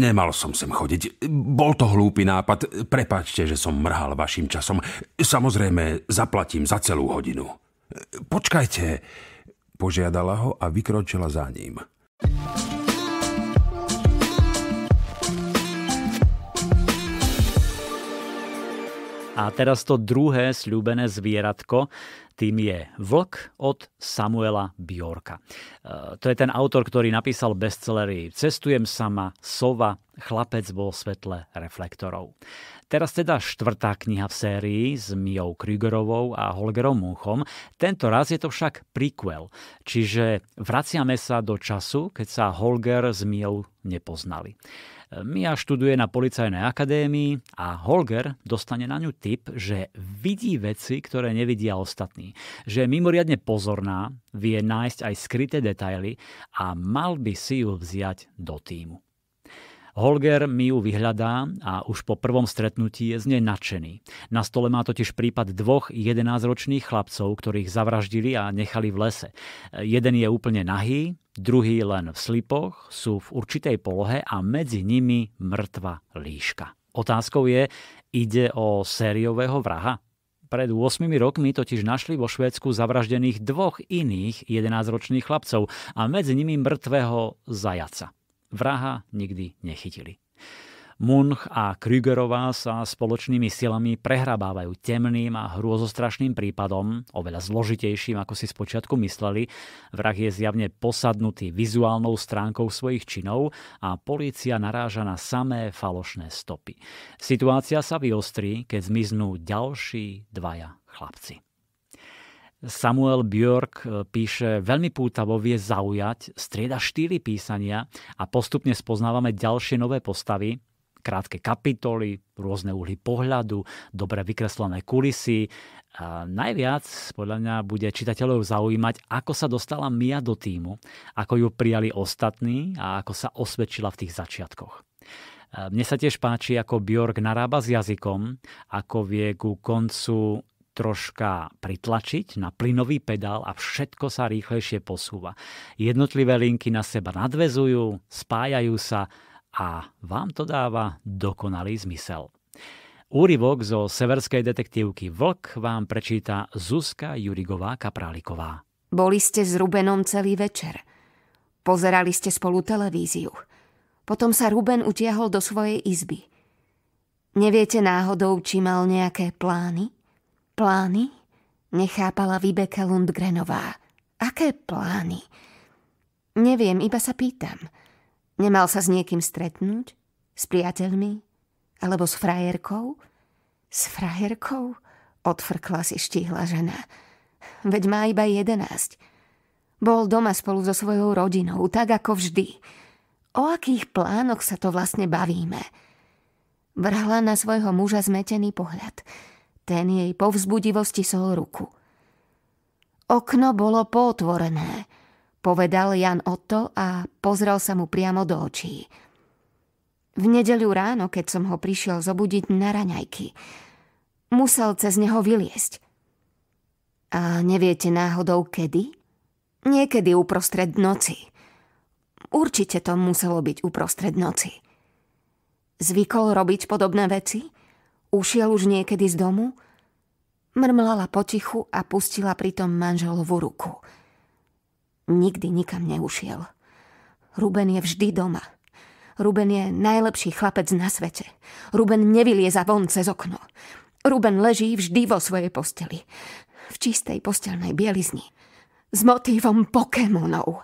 Nemal som sem chodiť. Bol to hlúpy nápad. Prepáčte, že som mrhal vašim časom. Samozrejme, zaplatím za celú hodinu. Počkajte, Požiadala ho a vykročila za ním. A teraz to druhé sľúbené zvieratko, tým je Vlk od Samuela Bjorka. E, to je ten autor, ktorý napísal bestsellery Cestujem sama, Sova, Chlapec vo svetle reflektorov. Teraz teda štvrtá kniha v sérii s Mijou Krügerovou a Holgerom Munchom. Tento raz je to však prequel, čiže vraciame sa do času, keď sa Holger s Mijou nepoznali. Mia študuje na policajnej akadémii a Holger dostane na ňu tip, že vidí veci, ktoré nevidia ostatní. Že je mimoriadne pozorná, vie nájsť aj skryté detaily a mal by si ju vziať do týmu. Holger mi ju vyhľadá a už po prvom stretnutí je z nej nadšený. Na stole má totiž prípad dvoch 11-ročných chlapcov, ktorých zavraždili a nechali v lese. Jeden je úplne nahý, druhý len v slipoch, sú v určitej polohe a medzi nimi mŕtva líška. Otázkou je, ide o sériového vraha? Pred 8 rokmi totiž našli vo Švédsku zavraždených dvoch iných 11-ročných chlapcov a medzi nimi mŕtvého zajaca vraha nikdy nechytili. Munch a Krügerová sa spoločnými silami prehrabávajú temným a hrôzostrašným prípadom, oveľa zložitejším, ako si spočiatku mysleli. Vrah je zjavne posadnutý vizuálnou stránkou svojich činov a polícia naráža na samé falošné stopy. Situácia sa vyostrí, keď zmiznú ďalší dvaja chlapci. Samuel Björk eh, píše, veľmi pútavo vie zaujať, strieda štýly písania a postupne spoznávame ďalšie nové postavy, krátke kapitoly, rôzne uhly pohľadu, dobre vykreslené kulisy. A najviac podľa mňa bude čitateľov zaujímať, ako sa dostala Mia do týmu, ako ju prijali ostatní a ako sa osvedčila v tých začiatkoch. Mne sa tiež páči, ako Bjork narába s jazykom, ako vie ku koncu troška pritlačiť na plynový pedál a všetko sa rýchlejšie posúva. Jednotlivé linky na seba nadvezujú, spájajú sa a vám to dáva dokonalý zmysel. Úryvok zo severskej detektívky Vlk vám prečíta Zuzka Jurigová Kapráliková. Boli ste s Rubenom celý večer. Pozerali ste spolu televíziu. Potom sa Ruben utiahol do svojej izby. Neviete náhodou, či mal nejaké plány? Plány? Nechápala Vibeka Lundgrenová. Aké plány? Neviem, iba sa pýtam. Nemal sa s niekým stretnúť? S priateľmi? Alebo s frajerkou? S frajerkou? Odfrkla si štíhla žena. Veď má iba jedenáct. Bol doma spolu so svojou rodinou, tak ako vždy. O akých plánoch sa to vlastne bavíme? Vrhla na svojho muža zmetený pohľad – ten jej povzbudivosti sol ruku. Okno bolo potvorené, povedal Jan Otto a pozrel sa mu priamo do očí. V nedeľu ráno, keď som ho prišiel zobudiť na raňajky, musel cez neho vyliesť. A neviete náhodou kedy? Niekedy uprostred noci. Určite to muselo byť uprostred noci. Zvykol robiť podobné veci? Ušiel už niekedy z domu? Mrmlala potichu a pustila pritom manželovú ruku. Nikdy nikam neušiel. Ruben je vždy doma. Ruben je najlepší chlapec na svete. Ruben nevylieza von cez okno. Ruben leží vždy vo svojej posteli. V čistej postelnej bielizni. S motívom Pokémonov.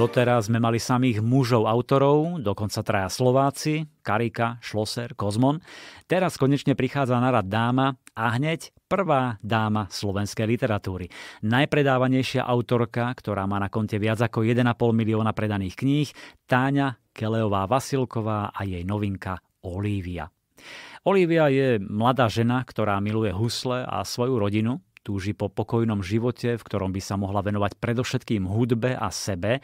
Doteraz sme mali samých mužov autorov, dokonca traja Slováci, Karika, Šloser, Kozmon. Teraz konečne prichádza na rad dáma a hneď prvá dáma slovenskej literatúry. Najpredávanejšia autorka, ktorá má na konte viac ako 1,5 milióna predaných kníh, Táňa Keleová Vasilková a jej novinka Olivia. Olivia je mladá žena, ktorá miluje husle a svoju rodinu, túži po pokojnom živote, v ktorom by sa mohla venovať predovšetkým hudbe a sebe.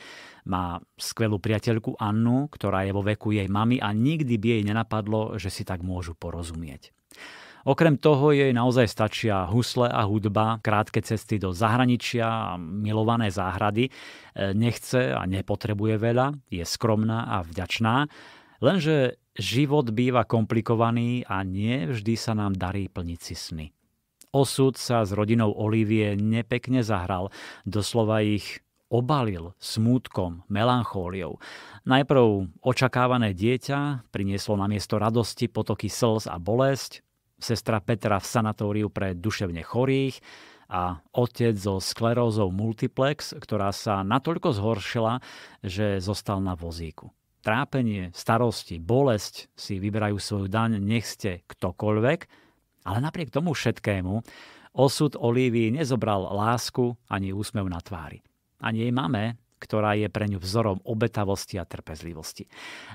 Má skvelú priateľku Annu, ktorá je vo veku jej mamy a nikdy by jej nenapadlo, že si tak môžu porozumieť. Okrem toho jej naozaj stačia husle a hudba, krátke cesty do zahraničia a milované záhrady. E, nechce a nepotrebuje veľa, je skromná a vďačná. Lenže život býva komplikovaný a nie vždy sa nám darí plniť si sny. Osud sa s rodinou Olivie nepekne zahral, doslova ich obalil smútkom, melanchóliou. Najprv očakávané dieťa prinieslo na miesto radosti potoky slz a bolesť, sestra Petra v sanatóriu pre duševne chorých a otec so sklerózou multiplex, ktorá sa natoľko zhoršila, že zostal na vozíku. Trápenie, starosti, bolesť si vyberajú svoju daň, nech ste ktokoľvek – ale napriek tomu všetkému, osud Olívii nezobral lásku ani úsmev na tvári. Ani jej mame, ktorá je pre ňu vzorom obetavosti a trpezlivosti.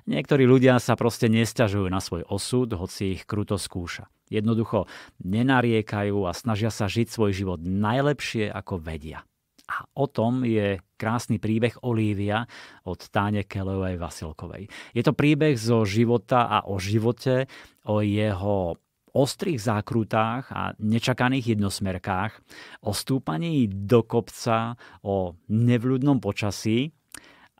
Niektorí ľudia sa proste nestiažujú na svoj osud, hoci ich kruto skúša. Jednoducho nenariekajú a snažia sa žiť svoj život najlepšie, ako vedia. A o tom je krásny príbeh Olívia od Táne Kelevej Vasilkovej. Je to príbeh zo života a o živote, o jeho ostrých zákrutách a nečakaných jednosmerkách, o stúpaní do kopca, o nevľudnom počasí,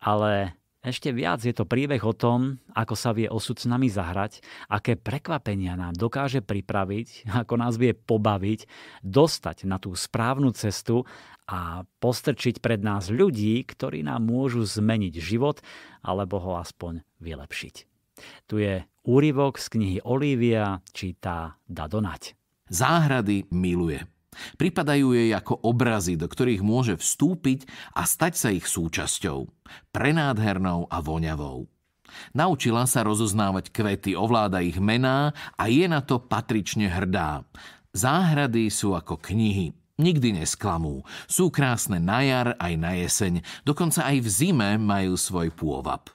ale ešte viac je to príbeh o tom, ako sa vie osud s nami zahrať, aké prekvapenia nám dokáže pripraviť, ako nás vie pobaviť, dostať na tú správnu cestu a postrčiť pred nás ľudí, ktorí nám môžu zmeniť život alebo ho aspoň vylepšiť. Tu je úryvok z knihy Olivia čítá Dadonať. Záhrady miluje. Pripadajú jej ako obrazy, do ktorých môže vstúpiť a stať sa ich súčasťou. Prenádhernou a voňavou. Naučila sa rozoznávať kvety, ovláda ich mená a je na to patrične hrdá. Záhrady sú ako knihy. Nikdy nesklamú. Sú krásne na jar aj na jeseň. Dokonca aj v zime majú svoj pôvab.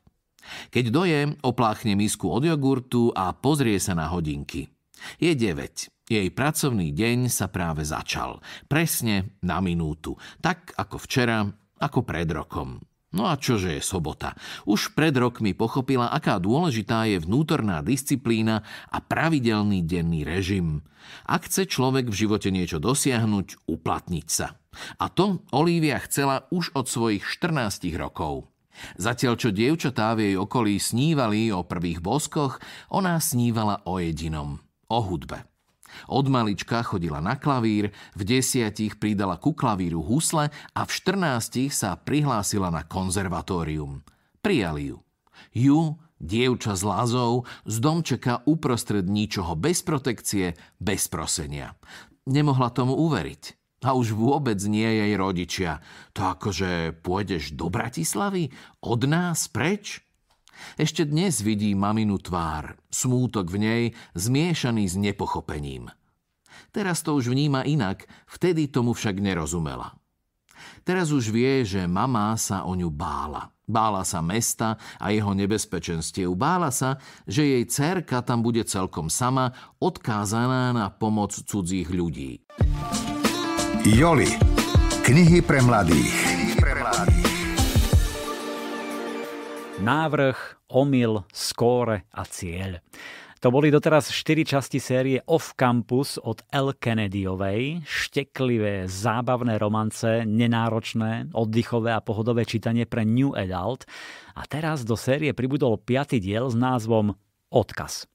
Keď doje, opláchne misku od jogurtu a pozrie sa na hodinky. Je 9. Jej pracovný deň sa práve začal. Presne na minútu. Tak ako včera, ako pred rokom. No a čože je sobota? Už pred rokmi pochopila, aká dôležitá je vnútorná disciplína a pravidelný denný režim. Ak chce človek v živote niečo dosiahnuť, uplatniť sa. A to Olívia chcela už od svojich 14 rokov. Zatiaľ, čo dievčatá v jej okolí snívali o prvých boskoch, ona snívala o jedinom, o hudbe. Od malička chodila na klavír, v desiatich pridala ku klavíru husle a v štrnástich sa prihlásila na konzervatórium. Prijali ju. Ju, dievča s lázou, z domčeka uprostred ničoho bez protekcie, bez prosenia. Nemohla tomu uveriť. A už vôbec nie jej rodičia. To akože pôjdeš do Bratislavy? Od nás preč? Ešte dnes vidí maminu tvár, smútok v nej, zmiešaný s nepochopením. Teraz to už vníma inak, vtedy tomu však nerozumela. Teraz už vie, že mama sa o ňu bála. Bála sa mesta a jeho nebezpečenstiev. Bála sa, že jej cerka tam bude celkom sama, odkázaná na pomoc cudzích ľudí. Joli. Knihy pre mladých. Návrh, omyl, skóre a cieľ. To boli doteraz 4 časti série Off Campus od L. Kennedyovej. Šteklivé, zábavné romance, nenáročné, oddychové a pohodové čítanie pre New Adult. A teraz do série pribudol 5. diel s názvom Odkaz.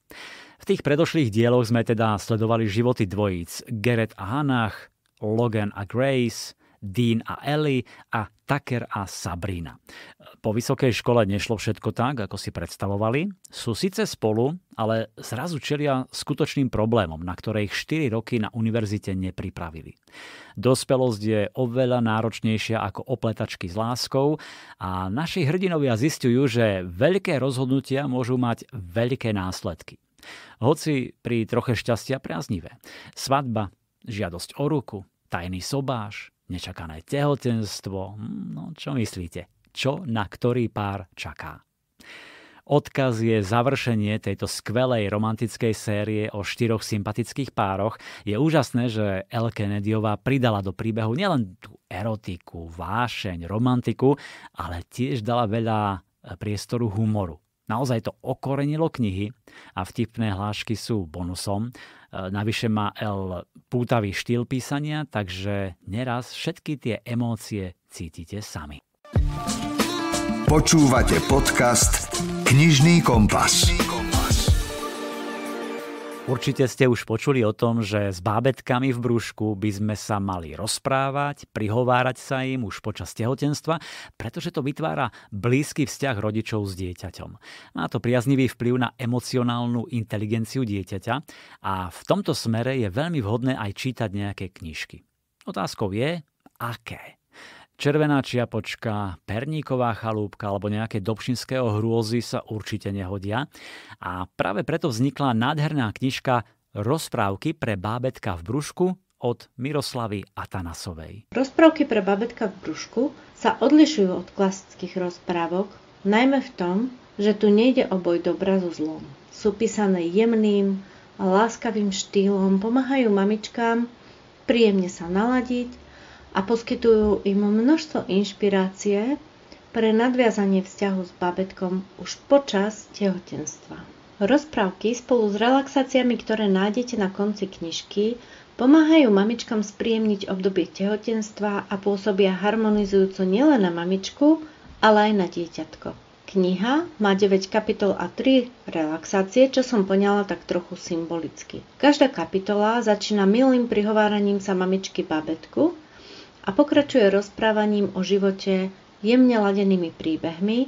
V tých predošlých dieloch sme teda sledovali životy dvojíc Geret a Hanach, Logan a Grace, Dean a Ellie a Tucker a Sabrina. Po vysokej škole nešlo všetko tak, ako si predstavovali. Sú síce spolu, ale zrazu čelia skutočným problémom, na ktorých 4 roky na univerzite nepripravili. Dospelosť je oveľa náročnejšia ako opletačky s láskou a naši hrdinovia zistujú, že veľké rozhodnutia môžu mať veľké následky. Hoci pri troche šťastia priaznivé. Svadba, žiadosť o ruku, tajný sobáš, nečakané tehotenstvo, mm, no čo myslíte, čo na ktorý pár čaká. Odkaz je završenie tejto skvelej romantickej série o štyroch sympatických pároch. Je úžasné, že El Kennedyová pridala do príbehu nielen tú erotiku, vášeň, romantiku, ale tiež dala veľa e, priestoru humoru. Naozaj to okorenilo knihy a vtipné hlášky sú bonusom. E, navyše má L pútavý štýl písania, takže neraz všetky tie emócie cítite sami. Počúvate podcast Knižný kompas. Knižný kompas. Určite ste už počuli o tom, že s bábetkami v brúšku by sme sa mali rozprávať, prihovárať sa im už počas tehotenstva, pretože to vytvára blízky vzťah rodičov s dieťaťom. Má to priaznivý vplyv na emocionálnu inteligenciu dieťaťa a v tomto smere je veľmi vhodné aj čítať nejaké knižky. Otázkou je, aké. Červená čiapočka, perníková chalúbka alebo nejaké dobšinského hrôzy sa určite nehodia. A práve preto vznikla nádherná knižka Rozprávky pre bábetka v brúšku od Miroslavy Atanasovej. Rozprávky pre babetka v brúšku sa odlišujú od klasických rozprávok, najmä v tom, že tu nejde o boj dobra so zlom. Sú písané jemným, láskavým štýlom, pomáhajú mamičkám príjemne sa naladiť a poskytujú im množstvo inšpirácie pre nadviazanie vzťahu s babetkom už počas tehotenstva. Rozprávky spolu s relaxáciami, ktoré nájdete na konci knižky, pomáhajú mamičkám spríjemniť obdobie tehotenstva a pôsobia harmonizujúco nielen na mamičku, ale aj na dieťatko. Kniha má 9 kapitol a 3 relaxácie, čo som poňala tak trochu symbolicky. Každá kapitola začína milým prihováraním sa mamičky babetku, a pokračuje rozprávaním o živote jemne ladenými príbehmi,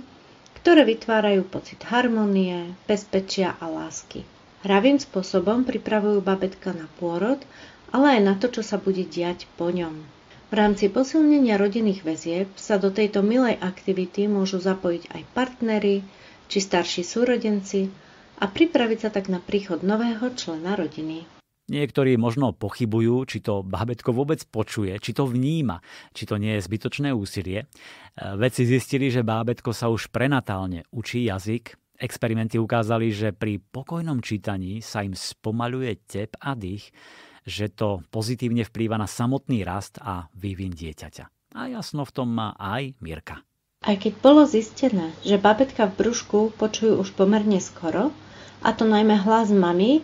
ktoré vytvárajú pocit harmonie, bezpečia a lásky. Hravým spôsobom pripravujú babetka na pôrod, ale aj na to, čo sa bude diať po ňom. V rámci posilnenia rodinných väzieb sa do tejto milej aktivity môžu zapojiť aj partnery či starší súrodenci a pripraviť sa tak na príchod nového člena rodiny. Niektorí možno pochybujú, či to bábetko vôbec počuje, či to vníma, či to nie je zbytočné úsilie. E, vedci zistili, že bábetko sa už prenatálne učí jazyk, Experimenty ukázali, že pri pokojnom čítaní sa im spomaluje tep a dých, že to pozitívne vplýva na samotný rast a vývin dieťaťa. A jasno v tom má aj Mirka. Aj keď bolo zistené, že babetka v brúšku počujú už pomerne skoro, a to najmä hlas mami,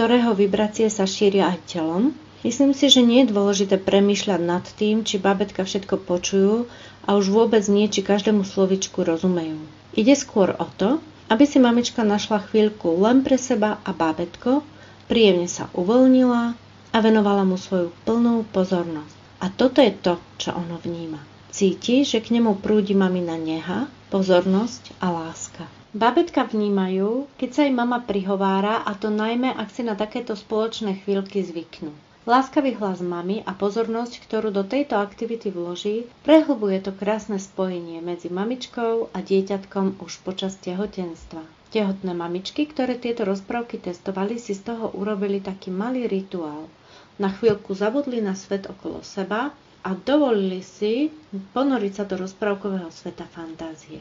ktorého vibrácie sa šíria aj telom. Myslím si, že nie je dôležité premýšľať nad tým, či babetka všetko počujú a už vôbec nie, či každému slovičku rozumejú. Ide skôr o to, aby si mamička našla chvíľku len pre seba a bábetko, príjemne sa uvoľnila a venovala mu svoju plnú pozornosť. A toto je to, čo ono vníma. Cíti, že k nemu prúdi mamina neha, pozornosť a láska. Babetka vnímajú, keď sa jej mama prihovára a to najmä, ak si na takéto spoločné chvíľky zvyknú. Láskavý hlas mamy a pozornosť, ktorú do tejto aktivity vloží, prehlbuje to krásne spojenie medzi mamičkou a dieťatkom už počas tehotenstva. Tehotné mamičky, ktoré tieto rozprávky testovali, si z toho urobili taký malý rituál. Na chvíľku zabudli na svet okolo seba a dovolili si ponoriť sa do rozprávkového sveta fantázie.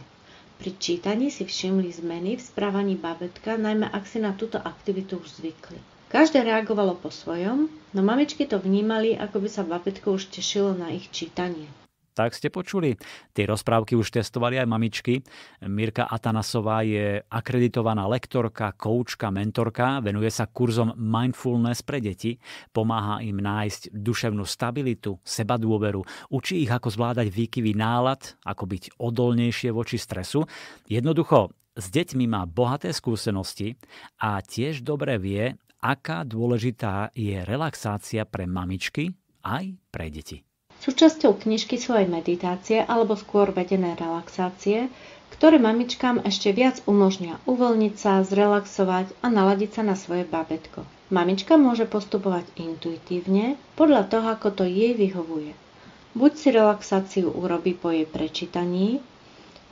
Pri čítaní si všimli zmeny v správaní babetka, najmä ak si na túto aktivitu už zvykli. Každé reagovalo po svojom, no mamičky to vnímali, ako by sa babetko už tešilo na ich čítanie. Tak ste počuli, tie rozprávky už testovali aj mamičky. Mirka Atanasová je akreditovaná lektorka, koučka, mentorka, venuje sa kurzom mindfulness pre deti, pomáha im nájsť duševnú stabilitu, seba dôveru, učí ich, ako zvládať výkyvy nálad, ako byť odolnejšie voči stresu. Jednoducho, s deťmi má bohaté skúsenosti a tiež dobre vie, aká dôležitá je relaxácia pre mamičky aj pre deti. Súčasťou knižky sú aj meditácie alebo skôr vedené relaxácie, ktoré mamičkám ešte viac umožnia uvoľniť sa, zrelaxovať a naladiť sa na svoje babetko. Mamička môže postupovať intuitívne podľa toho, ako to jej vyhovuje. Buď si relaxáciu urobí po jej prečítaní,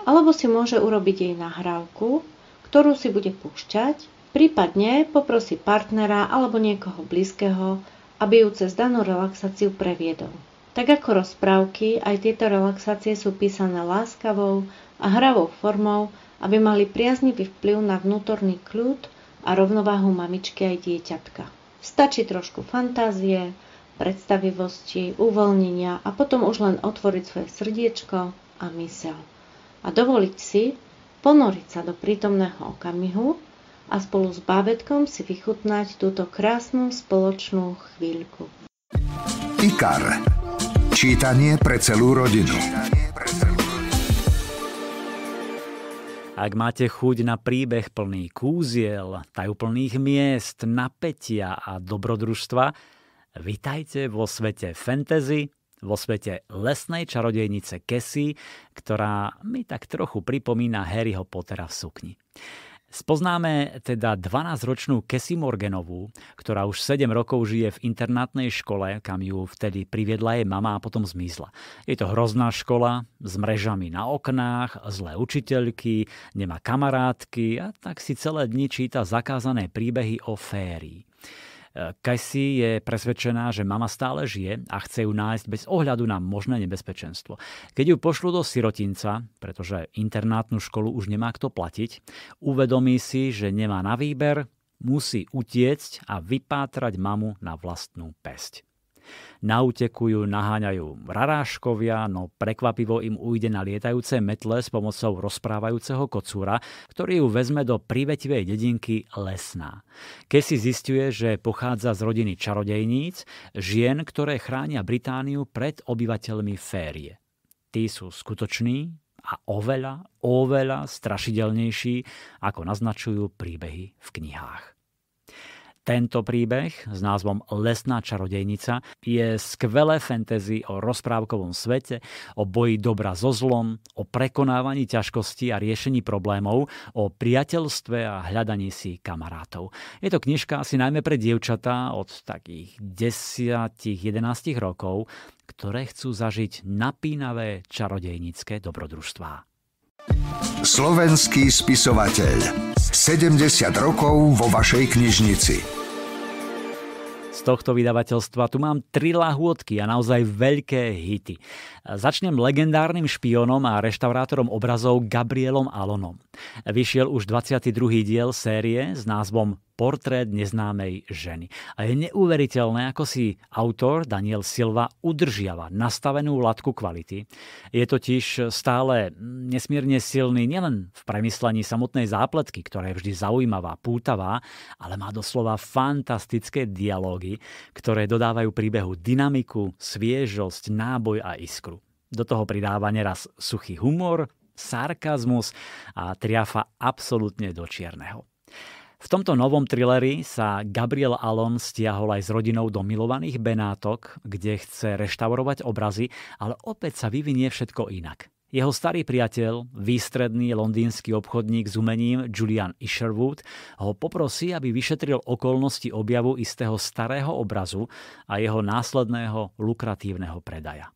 alebo si môže urobiť jej nahrávku, ktorú si bude púšťať, prípadne poprosi partnera alebo niekoho blízkeho, aby ju cez danú relaxáciu previedol. Tak ako rozprávky, aj tieto relaxácie sú písané láskavou a hravou formou, aby mali priaznivý vplyv na vnútorný kľud a rovnováhu mamičky aj dieťatka. Stačí trošku fantázie, predstavivosti, uvoľnenia a potom už len otvoriť svoje srdiečko a mysel. A dovoliť si ponoriť sa do prítomného okamihu a spolu s bábetkom si vychutnať túto krásnu spoločnú chvíľku. IKAR Čítanie pre celú rodinu. Ak máte chuť na príbeh plný kúziel, tajúplných miest, napätia a dobrodružstva, vitajte vo svete fantasy, vo svete lesnej čarodejnice Kesy, ktorá mi tak trochu pripomína Harryho Pottera v sukni. Spoznáme teda 12-ročnú Kesi Morganovú, ktorá už 7 rokov žije v internátnej škole, kam ju vtedy priviedla jej mama a potom zmizla. Je to hrozná škola, s mrežami na oknách, zlé učiteľky, nemá kamarátky a tak si celé dni číta zakázané príbehy o férii. Kajsi je presvedčená, že mama stále žije a chce ju nájsť bez ohľadu na možné nebezpečenstvo. Keď ju pošlu do sirotinca, pretože internátnu školu už nemá kto platiť, uvedomí si, že nemá na výber, musí utiecť a vypátrať mamu na vlastnú pesť. Nautekujú, naháňajú raráškovia, no prekvapivo im ujde na lietajúce metle s pomocou rozprávajúceho kocúra, ktorý ju vezme do privetivej dedinky Lesná. si zistuje, že pochádza z rodiny čarodejníc, žien, ktoré chránia Britániu pred obyvateľmi férie. Tí sú skutoční, a oveľa, oveľa strašidelnejší, ako naznačujú príbehy v knihách. Tento príbeh s názvom Lesná čarodejnica je skvelé fantasy o rozprávkovom svete, o boji dobra so zlom, o prekonávaní ťažkostí a riešení problémov, o priateľstve a hľadaní si kamarátov. Je to knižka asi najmä pre dievčatá od takých 10-11 rokov, ktoré chcú zažiť napínavé čarodejnické dobrodružstvá. Slovenský spisovateľ. 70 rokov vo vašej knižnici tohto vydavateľstva. Tu mám tri lahôdky a naozaj veľké hity. Začnem legendárnym špionom a reštaurátorom obrazov Gabrielom Alonom. Vyšiel už 22. diel série s názvom portrét neznámej ženy. A je neuveriteľné, ako si autor Daniel Silva udržiava nastavenú latku kvality. Je totiž stále nesmierne silný nielen v premyslení samotnej zápletky, ktorá je vždy zaujímavá, pútavá, ale má doslova fantastické dialógy, ktoré dodávajú príbehu dynamiku, sviežosť, náboj a iskru. Do toho pridáva neraz suchý humor, sarkazmus a triafa absolútne do čierneho. V tomto novom trileri sa Gabriel Alon stiahol aj s rodinou do milovaných Benátok, kde chce reštaurovať obrazy, ale opäť sa vyvinie všetko inak. Jeho starý priateľ, výstredný londýnsky obchodník s umením Julian Isherwood, ho poprosí, aby vyšetril okolnosti objavu istého starého obrazu a jeho následného lukratívneho predaja.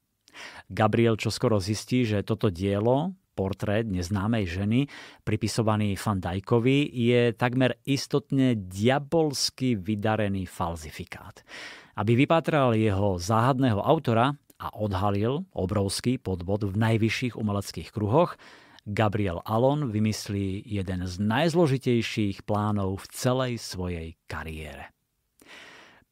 Gabriel čoskoro zistí, že toto dielo, portrét neznámej ženy, pripisovaný Van Dijkovi, je takmer istotne diabolsky vydarený falzifikát. Aby vypátral jeho záhadného autora a odhalil obrovský podvod v najvyšších umeleckých kruhoch, Gabriel Alon vymyslí jeden z najzložitejších plánov v celej svojej kariére.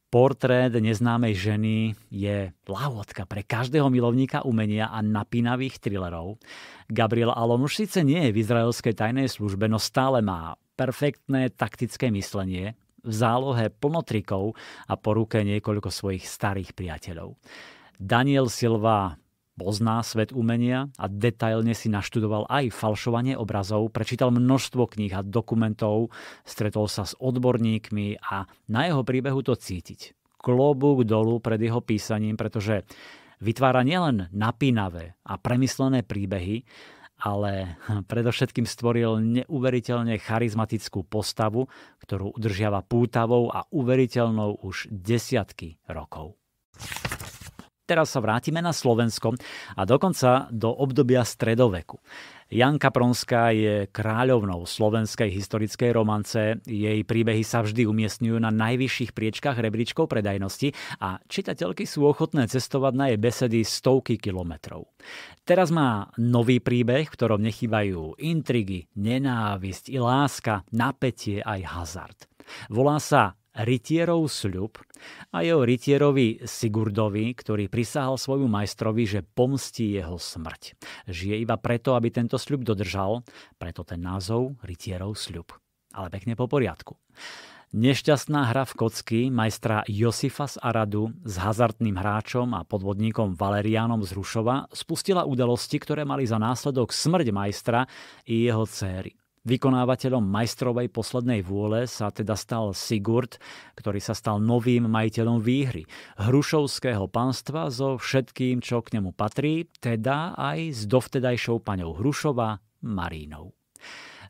Portrét neznámej ženy je lávodka pre každého milovníka umenia a napínavých thrillerov. Gabriel Alon už síce nie je v izraelskej tajnej službe, no stále má perfektné taktické myslenie, v zálohe plno trikov a po ruke niekoľko svojich starých priateľov. Daniel Silva pozná svet umenia a detailne si naštudoval aj falšovanie obrazov, prečítal množstvo kníh a dokumentov, stretol sa s odborníkmi a na jeho príbehu to cítiť. Klobúk dolu pred jeho písaním, pretože vytvára nielen napínavé a premyslené príbehy, ale predovšetkým stvoril neuveriteľne charizmatickú postavu, ktorú udržiava pútavou a uveriteľnou už desiatky rokov. Teraz sa vrátime na Slovensko a dokonca do obdobia stredoveku. Janka Pronská je kráľovnou slovenskej historickej romance. Jej príbehy sa vždy umiestňujú na najvyšších priečkách rebríčkov predajnosti a čitateľky sú ochotné cestovať na jej besedy stovky kilometrov. Teraz má nový príbeh, v ktorom nechýbajú intrigy, nenávisť i láska, napätie aj hazard. Volá sa rytierov sľub a jeho rytierovi Sigurdovi, ktorý prisahal svojmu majstrovi, že pomstí jeho smrť. Žije iba preto, aby tento sľub dodržal, preto ten názov rytierov sľub. Ale pekne po poriadku. Nešťastná hra v kocky majstra Josifa z Aradu s hazardným hráčom a podvodníkom Valeriánom z Rušova spustila udalosti, ktoré mali za následok smrť majstra i jeho céry. Vykonávateľom majstrovej poslednej vôle sa teda stal Sigurd, ktorý sa stal novým majiteľom výhry, hrušovského panstva so všetkým, čo k nemu patrí, teda aj s dovtedajšou paňou Hrušova, Marínou.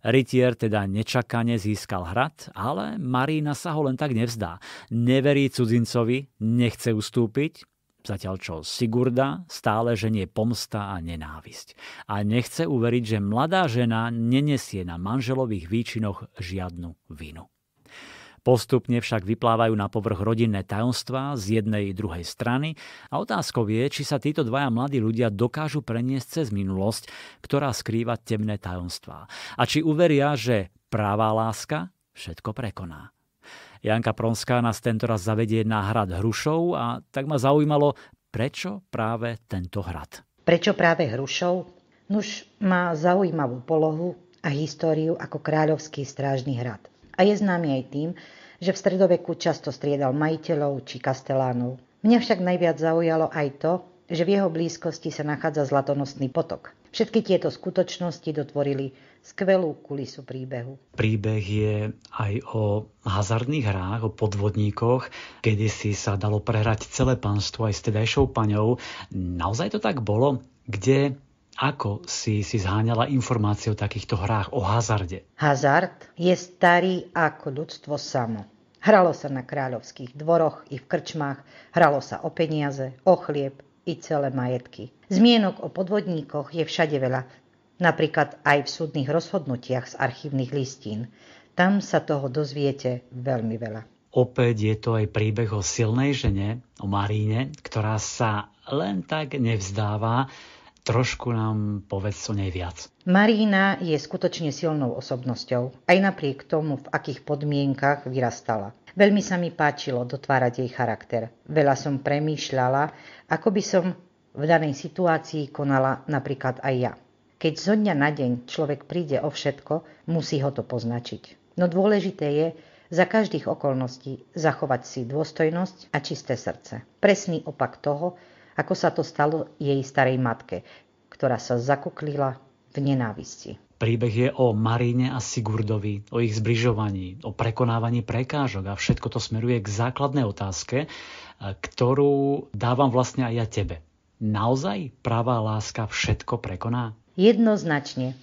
Rytier teda nečakane získal hrad, ale Marína sa ho len tak nevzdá. Neverí cudzincovi, nechce ustúpiť Zatiaľ čo Sigurda stále ženie pomsta a nenávisť. A nechce uveriť, že mladá žena nenesie na manželových výčinoch žiadnu vinu. Postupne však vyplávajú na povrch rodinné tajomstvá z jednej i druhej strany a otázkou je, či sa títo dvaja mladí ľudia dokážu preniesť cez minulosť, ktorá skrýva temné tajomstvá. A či uveria, že práva láska všetko prekoná. Janka Pronská nás tento raz zavedie na hrad Hrušov a tak ma zaujímalo, prečo práve tento hrad. Prečo práve Hrušov? Nuž má zaujímavú polohu a históriu ako kráľovský strážny hrad. A je známy aj tým, že v stredoveku často striedal majiteľov či kastelánov. Mňa však najviac zaujalo aj to, že v jeho blízkosti sa nachádza zlatonosný potok. Všetky tieto skutočnosti dotvorili skvelú kulisu príbehu. Príbeh je aj o hazardných hrách, o podvodníkoch, kedy si sa dalo prehrať celé panstvo aj s tedajšou paňou. Naozaj to tak bolo? Kde ako si si zháňala informácie o takýchto hrách, o hazarde? Hazard je starý ako ľudstvo samo. Hralo sa na kráľovských dvoroch i v krčmách, hralo sa o peniaze, o chlieb i celé majetky. Zmienok o podvodníkoch je všade veľa, napríklad aj v súdnych rozhodnutiach z archívnych listín. Tam sa toho dozviete veľmi veľa. Opäť je to aj príbeh o silnej žene, o Maríne, ktorá sa len tak nevzdáva. Trošku nám povedz o nej viac. Marína je skutočne silnou osobnosťou, aj napriek tomu, v akých podmienkach vyrastala. Veľmi sa mi páčilo dotvárať jej charakter. Veľa som premýšľala, ako by som v danej situácii konala napríklad aj ja. Keď zo dňa na deň človek príde o všetko, musí ho to poznačiť. No dôležité je za každých okolností zachovať si dôstojnosť a čisté srdce. Presný opak toho, ako sa to stalo jej starej matke, ktorá sa zakuklila v nenávisti. Príbeh je o Maríne a Sigurdovi, o ich zbližovaní, o prekonávaní prekážok a všetko to smeruje k základnej otázke, ktorú dávam vlastne aj ja tebe. Naozaj pravá láska všetko prekoná? Jednoznačne.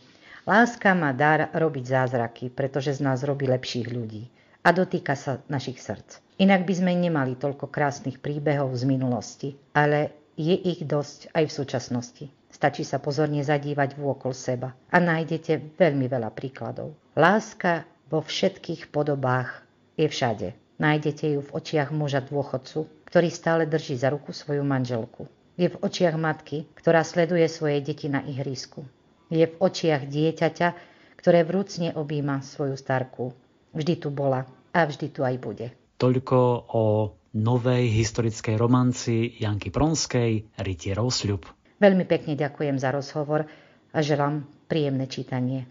Láska má dar robiť zázraky, pretože z nás robí lepších ľudí a dotýka sa našich srdc. Inak by sme nemali toľko krásnych príbehov z minulosti, ale je ich dosť aj v súčasnosti. Stačí sa pozorne zadívať vôkol seba a nájdete veľmi veľa príkladov. Láska vo všetkých podobách je všade. Nájdete ju v očiach muža dôchodcu, ktorý stále drží za ruku svoju manželku. Je v očiach matky, ktorá sleduje svoje deti na ihrisku. Je v očiach dieťaťa, ktoré vrúcne objíma svoju starku. Vždy tu bola a vždy tu aj bude. Toľko o novej historickej romanci Janky Pronskej Rytierov sľub. Veľmi pekne ďakujem za rozhovor a želám príjemné čítanie.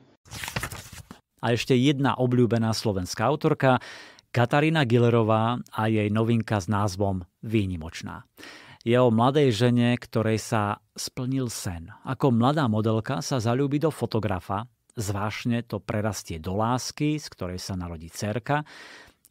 A ešte jedna obľúbená slovenská autorka, Katarína Gillerová a jej novinka s názvom Výnimočná je o mladej žene, ktorej sa splnil sen. Ako mladá modelka sa zalúbi do fotografa, zvášne to prerastie do lásky, z ktorej sa narodí cerka,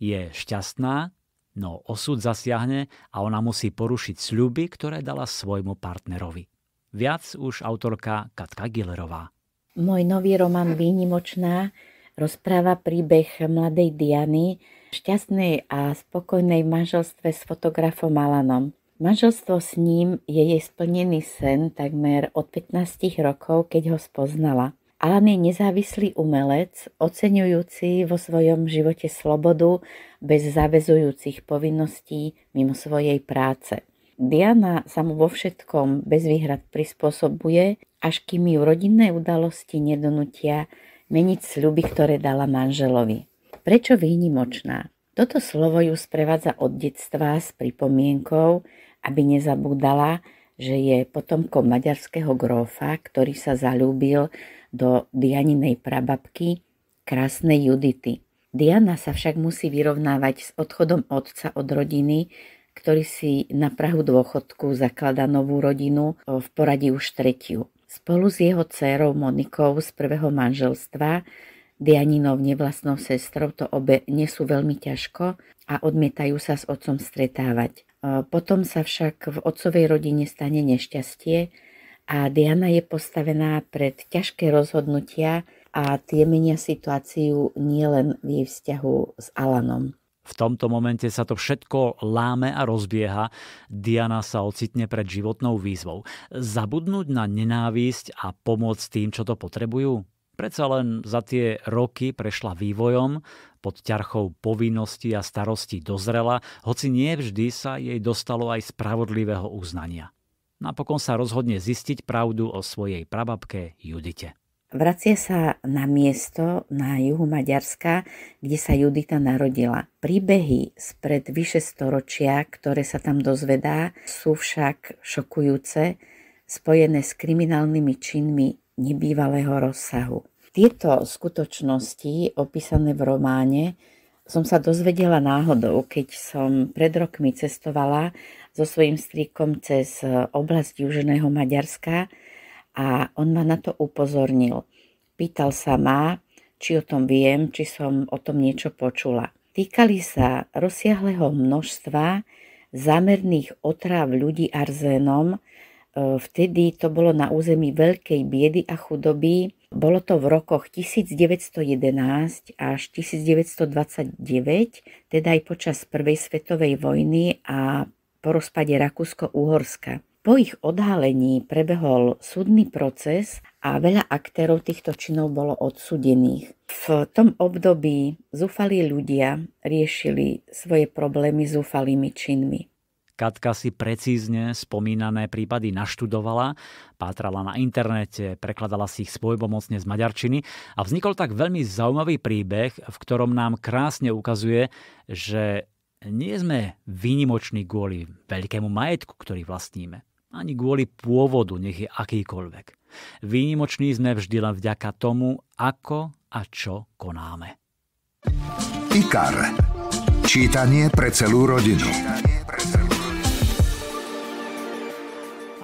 je šťastná, no osud zasiahne a ona musí porušiť sľuby, ktoré dala svojmu partnerovi. Viac už autorka Katka Gillerová. Môj nový román Výnimočná rozpráva príbeh mladej Diany, šťastnej a spokojnej manželstve s fotografom Alanom. Manželstvo s ním je jej splnený sen takmer od 15 rokov, keď ho spoznala. Alan je nezávislý umelec, oceňujúci vo svojom živote slobodu bez zavezujúcich povinností mimo svojej práce. Diana sa mu vo všetkom bez výhrad prispôsobuje, až kým ju rodinné udalosti nedonutia meniť sľuby, ktoré dala manželovi. Prečo výnimočná? Toto slovo ju sprevádza od detstva s pripomienkou, aby nezabúdala, že je potomkom maďarského grófa, ktorý sa zalúbil do Dianinej prababky, krásnej Judity. Diana sa však musí vyrovnávať s odchodom otca od rodiny, ktorý si na Prahu dôchodku zaklada novú rodinu v poradí už tretiu. Spolu s jeho dcérou Monikou z prvého manželstva Dianinov nevlastnou sestrou to obe nesú veľmi ťažko a odmietajú sa s otcom stretávať. E, potom sa však v otcovej rodine stane nešťastie a Diana je postavená pred ťažké rozhodnutia a tie menia situáciu nielen v jej vzťahu s Alanom. V tomto momente sa to všetko láme a rozbieha. Diana sa ocitne pred životnou výzvou. Zabudnúť na nenávisť a pomôcť tým, čo to potrebujú? predsa len za tie roky prešla vývojom, pod ťarchou povinnosti a starostí dozrela, hoci nie vždy sa jej dostalo aj spravodlivého uznania. Napokon sa rozhodne zistiť pravdu o svojej prababke Judite. Vracia sa na miesto na juhu Maďarska, kde sa Judita narodila. Príbehy spred vyše storočia, ktoré sa tam dozvedá, sú však šokujúce, spojené s kriminálnymi činmi nebývalého rozsahu. Tieto skutočnosti opísané v románe som sa dozvedela náhodou, keď som pred rokmi cestovala so svojím strýkom cez oblasť Južného Maďarska a on ma na to upozornil. Pýtal sa ma, či o tom viem, či som o tom niečo počula. Týkali sa rozsiahleho množstva zámerných otráv ľudí arzénom, E, vtedy to bolo na území veľkej biedy a chudoby. Bolo to v rokoch 1911 až 1929, teda aj počas Prvej svetovej vojny a po rozpade Rakúsko-Uhorska. Po ich odhalení prebehol súdny proces a veľa aktérov týchto činov bolo odsudených. V tom období zúfalí ľudia riešili svoje problémy zúfalými činmi. Katka si precízne spomínané prípady naštudovala, pátrala na internete, prekladala si ich svojbomocne z maďarčiny a vznikol tak veľmi zaujímavý príbeh, v ktorom nám krásne ukazuje, že nie sme výnimoční kvôli veľkému majetku, ktorý vlastníme, ani kvôli pôvodu, nech je akýkoľvek. Výnimoční sme vždy len vďaka tomu, ako a čo konáme. IKAR. Čítanie pre celú rodinu.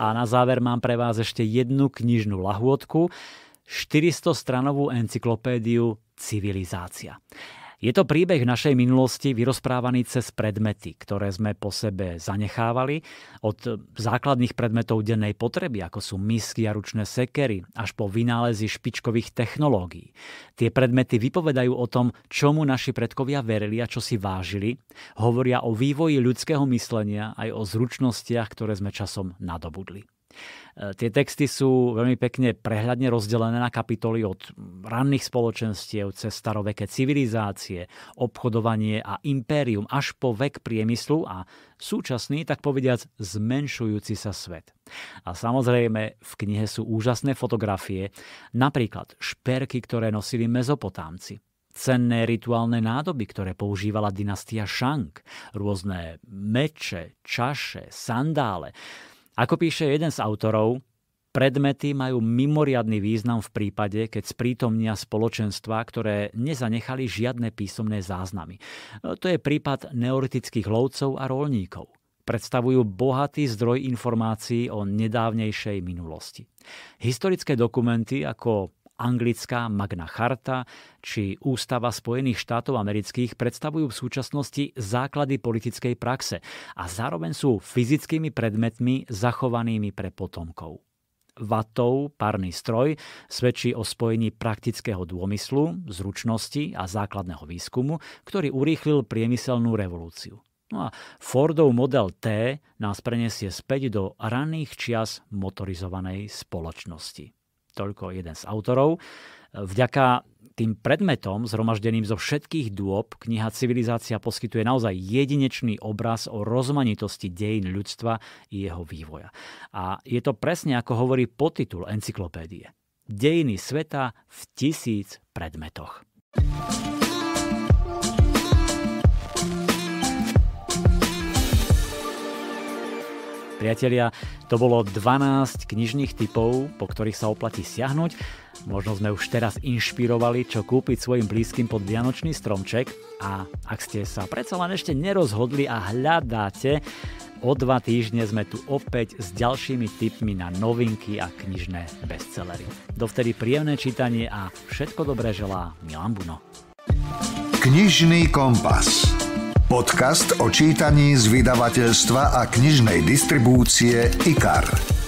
A na záver mám pre vás ešte jednu knižnú lahôdku, 400 stranovú encyklopédiu Civilizácia. Je to príbeh našej minulosti vyrozprávaný cez predmety, ktoré sme po sebe zanechávali, od základných predmetov dennej potreby, ako sú misky a ručné sekery, až po vynálezy špičkových technológií. Tie predmety vypovedajú o tom, čomu naši predkovia verili a čo si vážili, hovoria o vývoji ľudského myslenia aj o zručnostiach, ktoré sme časom nadobudli. E, tie texty sú veľmi pekne prehľadne rozdelené na kapitoly od ranných spoločenstiev cez staroveké civilizácie, obchodovanie a impérium až po vek priemyslu a súčasný, tak povediac, zmenšujúci sa svet. A samozrejme, v knihe sú úžasné fotografie, napríklad šperky, ktoré nosili mezopotámci, cenné rituálne nádoby, ktoré používala dynastia Shang, rôzne meče, čaše, sandále. Ako píše jeden z autorov, Predmety majú mimoriadný význam v prípade, keď sprítomnia spoločenstva, ktoré nezanechali žiadne písomné záznamy. No, to je prípad neoritických lovcov a rolníkov. Predstavujú bohatý zdroj informácií o nedávnejšej minulosti. Historické dokumenty ako anglická Magna Charta či Ústava Spojených štátov amerických predstavujú v súčasnosti základy politickej praxe a zároveň sú fyzickými predmetmi zachovanými pre potomkov vatov parný stroj svedčí o spojení praktického dômyslu, zručnosti a základného výskumu, ktorý urýchlil priemyselnú revolúciu. No a Fordov model T nás prenesie späť do raných čias motorizovanej spoločnosti. Toľko jeden z autorov. Vďaka tým predmetom, zhromaždeným zo všetkých dôb, kniha Civilizácia poskytuje naozaj jedinečný obraz o rozmanitosti dejín ľudstva i jeho vývoja. A je to presne ako hovorí podtitul encyklopédie. Dejiny sveta v tisíc predmetoch. Priatelia, to bolo 12 knižných typov, po ktorých sa oplatí siahnuť. Možno sme už teraz inšpirovali, čo kúpiť svojim blízkym pod Vianočný stromček. A ak ste sa predsa len ešte nerozhodli a hľadáte, o dva týždne sme tu opäť s ďalšími tipmi na novinky a knižné bestsellery. Dovtedy príjemné čítanie a všetko dobré želá Milan Buno. Knižný kompas. Podcast o čítaní z vydavateľstva a knižnej distribúcie IKAR.